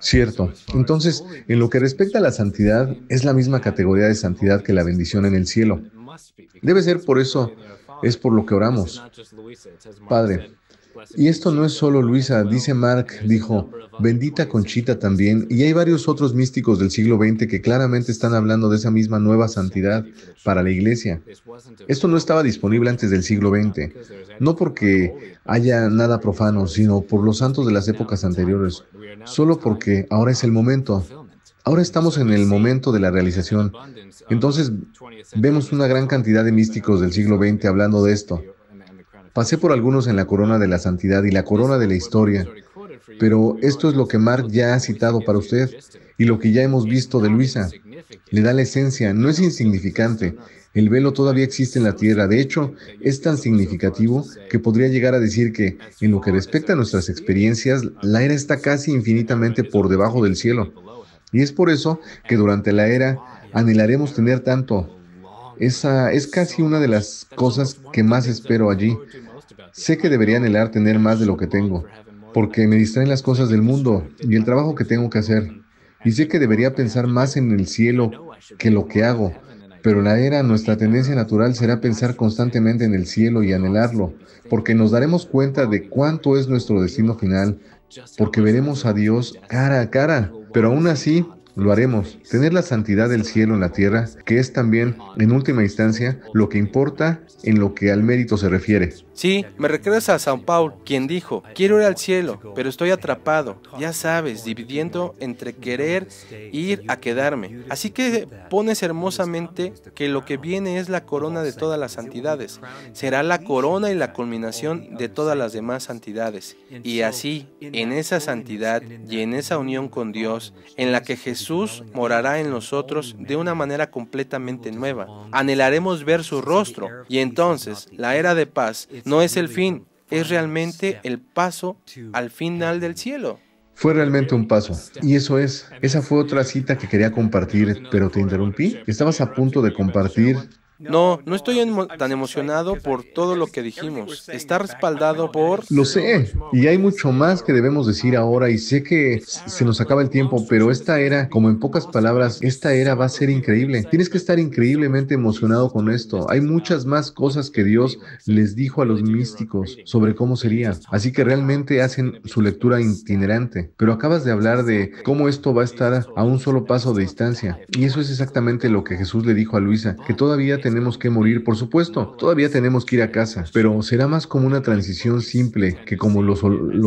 Cierto. Entonces, en lo que respecta a la santidad, es la misma categoría de santidad que la bendición en el cielo. Debe ser por eso, es por lo que oramos. Padre, y esto no es solo Luisa, dice Mark, dijo, bendita Conchita también, y hay varios otros místicos del siglo XX que claramente están hablando de esa misma nueva santidad para la iglesia. Esto no estaba disponible antes del siglo XX, no porque haya nada profano, sino por los santos de las épocas anteriores, solo porque ahora es el momento. Ahora estamos en el momento de la realización. Entonces vemos una gran cantidad de místicos del siglo XX hablando de esto. Pasé por algunos en la corona de la santidad y la corona de la historia, pero esto es lo que Mark ya ha citado para usted y lo que ya hemos visto de Luisa. Le da la esencia, no es insignificante. El velo todavía existe en la tierra. De hecho, es tan significativo que podría llegar a decir que, en lo que respecta a nuestras experiencias, la era está casi infinitamente por debajo del cielo. Y es por eso que durante la era anhelaremos tener tanto, esa es casi una de las cosas que más espero allí. Sé que debería anhelar tener más de lo que tengo, porque me distraen las cosas del mundo y el trabajo que tengo que hacer. Y sé que debería pensar más en el cielo que lo que hago, pero la era, nuestra tendencia natural será pensar constantemente en el cielo y anhelarlo, porque nos daremos cuenta de cuánto es nuestro destino final, porque veremos a Dios cara a cara. Pero aún así, lo haremos. Tener la santidad del cielo en la tierra, que es también, en última instancia, lo que importa en lo que al mérito se refiere. Sí, me recuerdas a San Paul, quien dijo, quiero ir al cielo, pero estoy atrapado, ya sabes, dividiendo entre querer ir a quedarme. Así que pones hermosamente que lo que viene es la corona de todas las santidades, será la corona y la culminación de todas las demás santidades. Y así, en esa santidad y en esa unión con Dios, en la que Jesús morará en nosotros de una manera completamente nueva, anhelaremos ver su rostro y entonces la era de paz no es el fin, es realmente el paso al final del cielo. Fue realmente un paso. Y eso es, esa fue otra cita que quería compartir, pero te interrumpí. Estabas a punto de compartir no, no estoy tan emocionado por todo lo que dijimos. Está respaldado por... Lo sé, y hay mucho más que debemos decir ahora y sé que se nos acaba el tiempo, pero esta era, como en pocas palabras, esta era va a ser increíble. Tienes que estar increíblemente emocionado con esto. Hay muchas más cosas que Dios les dijo a los místicos sobre cómo sería. Así que realmente hacen su lectura itinerante. Pero acabas de hablar de cómo esto va a estar a un solo paso de distancia. Y eso es exactamente lo que Jesús le dijo a Luisa, que todavía tenemos tenemos que morir, por supuesto. Todavía tenemos que ir a casa, pero será más como una transición simple que como lo,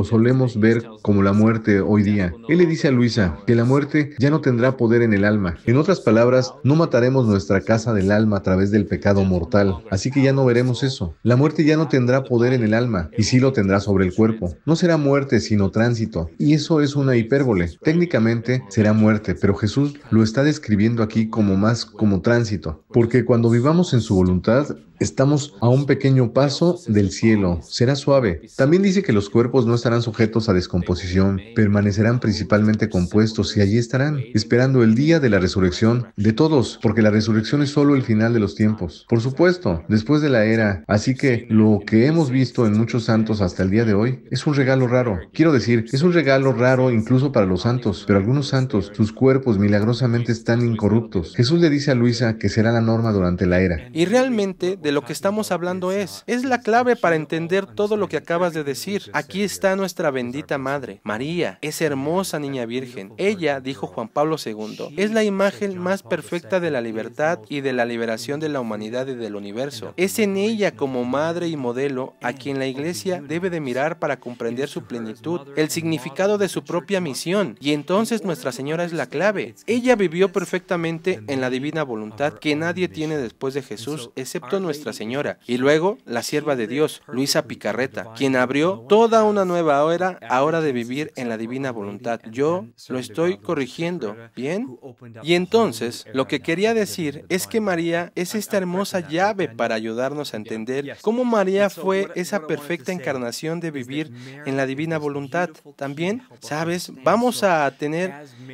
solemos ver como la muerte hoy día. Él le dice a Luisa que la muerte ya no tendrá poder en el alma. En otras palabras, no mataremos nuestra casa del alma a través del pecado mortal. Así que ya no veremos eso. La muerte ya no tendrá poder en el alma y sí lo tendrá sobre el cuerpo. No será muerte, sino tránsito. Y eso es una hipérbole. Técnicamente será muerte, pero Jesús lo está describiendo aquí como más como tránsito. Porque cuando vivamos en su voluntad, Estamos a un pequeño paso del cielo. Será suave. También dice que los cuerpos no estarán sujetos a descomposición. Permanecerán principalmente compuestos y allí estarán, esperando el día de la resurrección de todos, porque la resurrección es solo el final de los tiempos. Por supuesto, después de la era. Así que lo que hemos visto en muchos santos hasta el día de hoy es un regalo raro. Quiero decir, es un regalo raro incluso para los santos, pero algunos santos, sus cuerpos milagrosamente están incorruptos. Jesús le dice a Luisa que será la norma durante la era. Y realmente de lo que estamos hablando es. Es la clave para entender todo lo que acabas de decir. Aquí está nuestra bendita Madre. María esa hermosa niña virgen. Ella, dijo Juan Pablo II, es la imagen más perfecta de la libertad y de la liberación de la humanidad y del universo. Es en ella como madre y modelo a quien la Iglesia debe de mirar para comprender su plenitud, el significado de su propia misión. Y entonces Nuestra Señora es la clave. Ella vivió perfectamente en la divina voluntad que nadie tiene después de Jesús, excepto nuestra Señora, y luego la sierva de Dios, Luisa Picarreta, quien abrió toda una nueva hora, ahora de vivir en la divina voluntad. Yo lo estoy corrigiendo, ¿bien? Y entonces, lo que quería decir es que María es esta hermosa llave para ayudarnos a entender cómo María fue esa perfecta encarnación de vivir en la divina voluntad. También, ¿sabes? Vamos a tener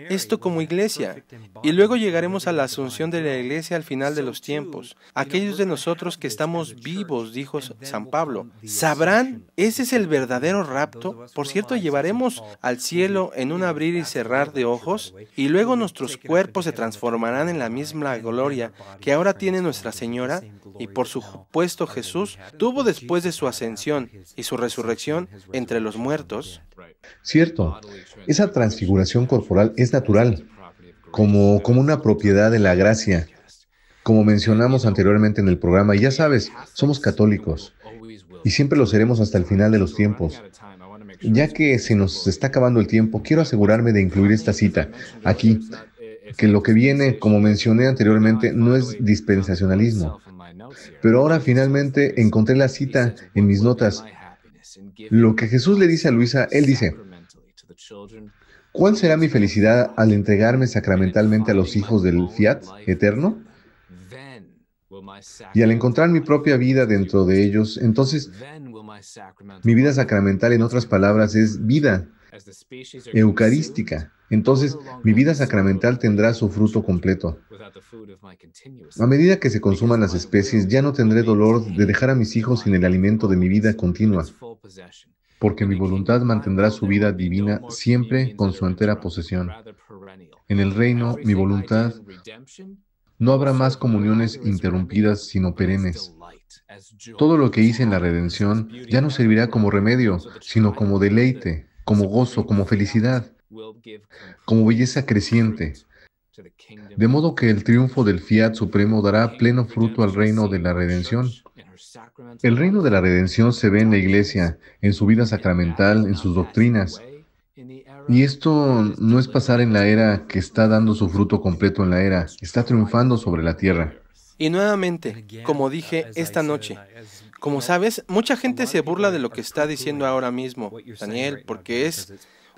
esto como iglesia y luego llegaremos a la asunción de la iglesia al final de los tiempos. Aquellos de nosotros que estamos vivos, dijo San Pablo. ¿Sabrán? Ese es el verdadero rapto. Por cierto, llevaremos al cielo en un abrir y cerrar de ojos, y luego nuestros cuerpos se transformarán en la misma gloria que ahora tiene Nuestra Señora, y por supuesto Jesús tuvo después de su ascensión y su resurrección entre los muertos. Cierto, esa transfiguración corporal es natural, como, como una propiedad de la gracia como mencionamos anteriormente en el programa, y ya sabes, somos católicos y siempre lo seremos hasta el final de los tiempos. Ya que se nos está acabando el tiempo, quiero asegurarme de incluir esta cita aquí, que lo que viene, como mencioné anteriormente, no es dispensacionalismo. Pero ahora finalmente encontré la cita en mis notas. Lo que Jesús le dice a Luisa, él dice, ¿cuál será mi felicidad al entregarme sacramentalmente a los hijos del fiat eterno? Y al encontrar mi propia vida dentro de ellos, entonces mi vida sacramental, en otras palabras, es vida eucarística. Entonces mi vida sacramental tendrá su fruto completo. A medida que se consuman las especies, ya no tendré dolor de dejar a mis hijos sin el alimento de mi vida continua, porque mi voluntad mantendrá su vida divina siempre con su entera posesión. En el reino, mi voluntad no habrá más comuniones interrumpidas sino perennes. Todo lo que hice en la redención ya no servirá como remedio, sino como deleite, como gozo, como felicidad, como belleza creciente. De modo que el triunfo del Fiat Supremo dará pleno fruto al reino de la redención. El reino de la redención se ve en la Iglesia, en su vida sacramental, en sus doctrinas, y esto no es pasar en la era que está dando su fruto completo en la era, está triunfando sobre la tierra. Y nuevamente, como dije esta noche, como sabes, mucha gente se burla de lo que está diciendo ahora mismo, Daniel, porque es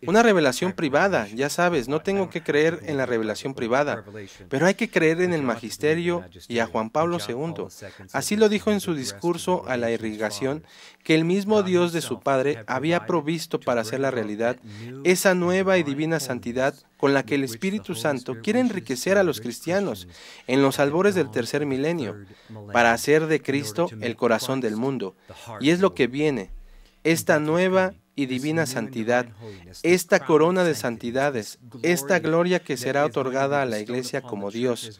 una revelación privada, ya sabes, no tengo que creer en la revelación privada, pero hay que creer en el magisterio y a Juan Pablo II. Así lo dijo en su discurso a la irrigación, que el mismo Dios de su Padre había provisto para hacer la realidad esa nueva y divina santidad con la que el Espíritu Santo quiere enriquecer a los cristianos en los albores del tercer milenio, para hacer de Cristo el corazón del mundo. Y es lo que viene, esta nueva y divina santidad, esta corona de santidades, esta gloria que será otorgada a la iglesia como Dios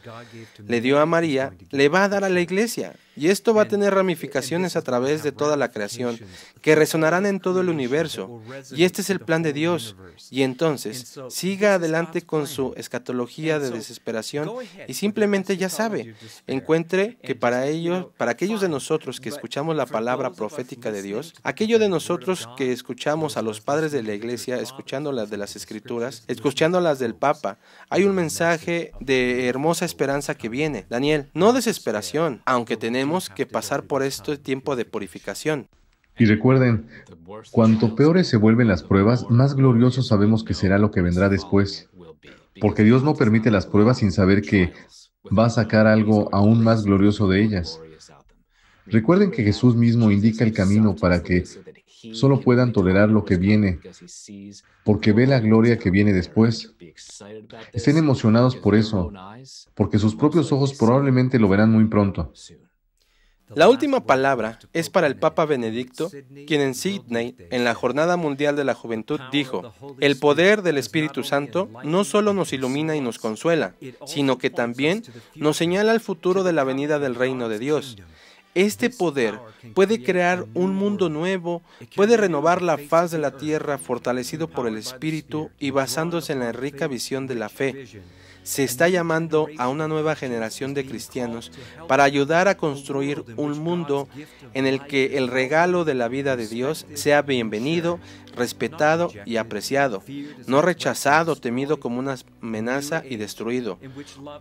le dio a María, le va a dar a la iglesia, y esto va a tener eh, ramificaciones a través de toda la creación, que resonarán en todo el universo. Y este es el plan de Dios. Y entonces, siga adelante con su escatología de desesperación y simplemente ya sabe, encuentre que para ellos, para aquellos de nosotros que escuchamos la palabra profética de Dios, aquello de nosotros que escuchamos a los padres de la iglesia, escuchando las de las escrituras, escuchando las del Papa, hay un mensaje de hermosa esperanza que viene. Daniel, no desesperación, aunque tenemos tenemos que pasar por este tiempo de purificación. Y recuerden, cuanto peores se vuelven las pruebas, más glorioso sabemos que será lo que vendrá después. Porque Dios no permite las pruebas sin saber que va a sacar algo aún más glorioso de ellas. Recuerden que Jesús mismo indica el camino para que solo puedan tolerar lo que viene, porque ve la gloria que viene después. Estén emocionados por eso, porque sus propios ojos probablemente lo verán muy pronto. La última palabra es para el Papa Benedicto, quien en Sydney, en la Jornada Mundial de la Juventud, dijo, el poder del Espíritu Santo no solo nos ilumina y nos consuela, sino que también nos señala el futuro de la venida del reino de Dios. Este poder puede crear un mundo nuevo, puede renovar la faz de la tierra fortalecido por el Espíritu y basándose en la rica visión de la fe se está llamando a una nueva generación de cristianos para ayudar a construir un mundo en el que el regalo de la vida de Dios sea bienvenido, respetado y apreciado, no rechazado, temido como una amenaza y destruido.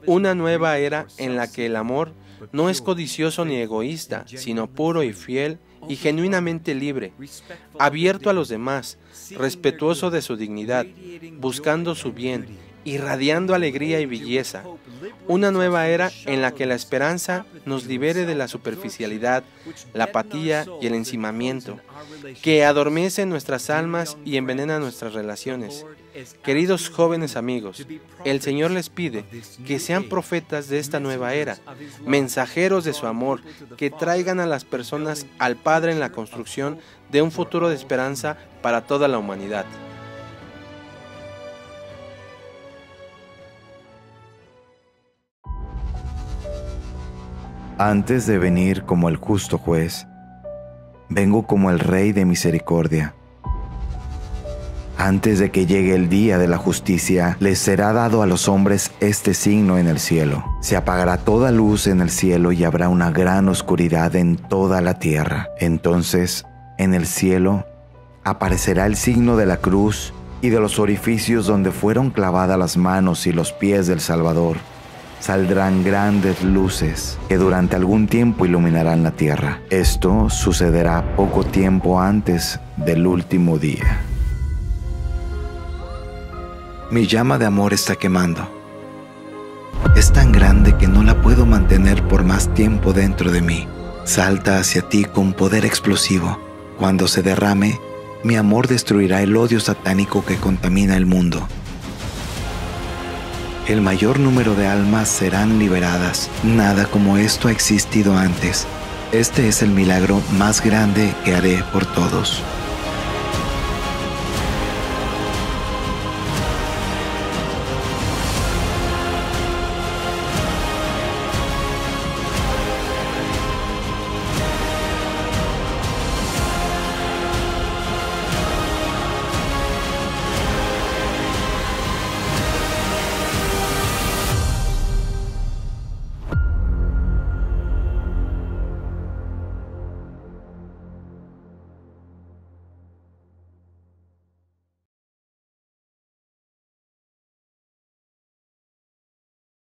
Una nueva era en la que el amor no es codicioso ni egoísta, sino puro y fiel y genuinamente libre, abierto a los demás, respetuoso de su dignidad, buscando su bien irradiando alegría y belleza, una nueva era en la que la esperanza nos libere de la superficialidad, la apatía y el encimamiento, que adormece nuestras almas y envenena nuestras relaciones. Queridos jóvenes amigos, el Señor les pide que sean profetas de esta nueva era, mensajeros de su amor, que traigan a las personas al Padre en la construcción de un futuro de esperanza para toda la humanidad. Antes de venir como el justo juez, vengo como el Rey de misericordia. Antes de que llegue el día de la justicia, les será dado a los hombres este signo en el cielo. Se apagará toda luz en el cielo y habrá una gran oscuridad en toda la tierra. Entonces, en el cielo, aparecerá el signo de la cruz y de los orificios donde fueron clavadas las manos y los pies del Salvador saldrán grandes luces que durante algún tiempo iluminarán la tierra. Esto sucederá poco tiempo antes del último día. Mi llama de amor está quemando. Es tan grande que no la puedo mantener por más tiempo dentro de mí. Salta hacia ti con poder explosivo. Cuando se derrame, mi amor destruirá el odio satánico que contamina el mundo el mayor número de almas serán liberadas. Nada como esto ha existido antes. Este es el milagro más grande que haré por todos.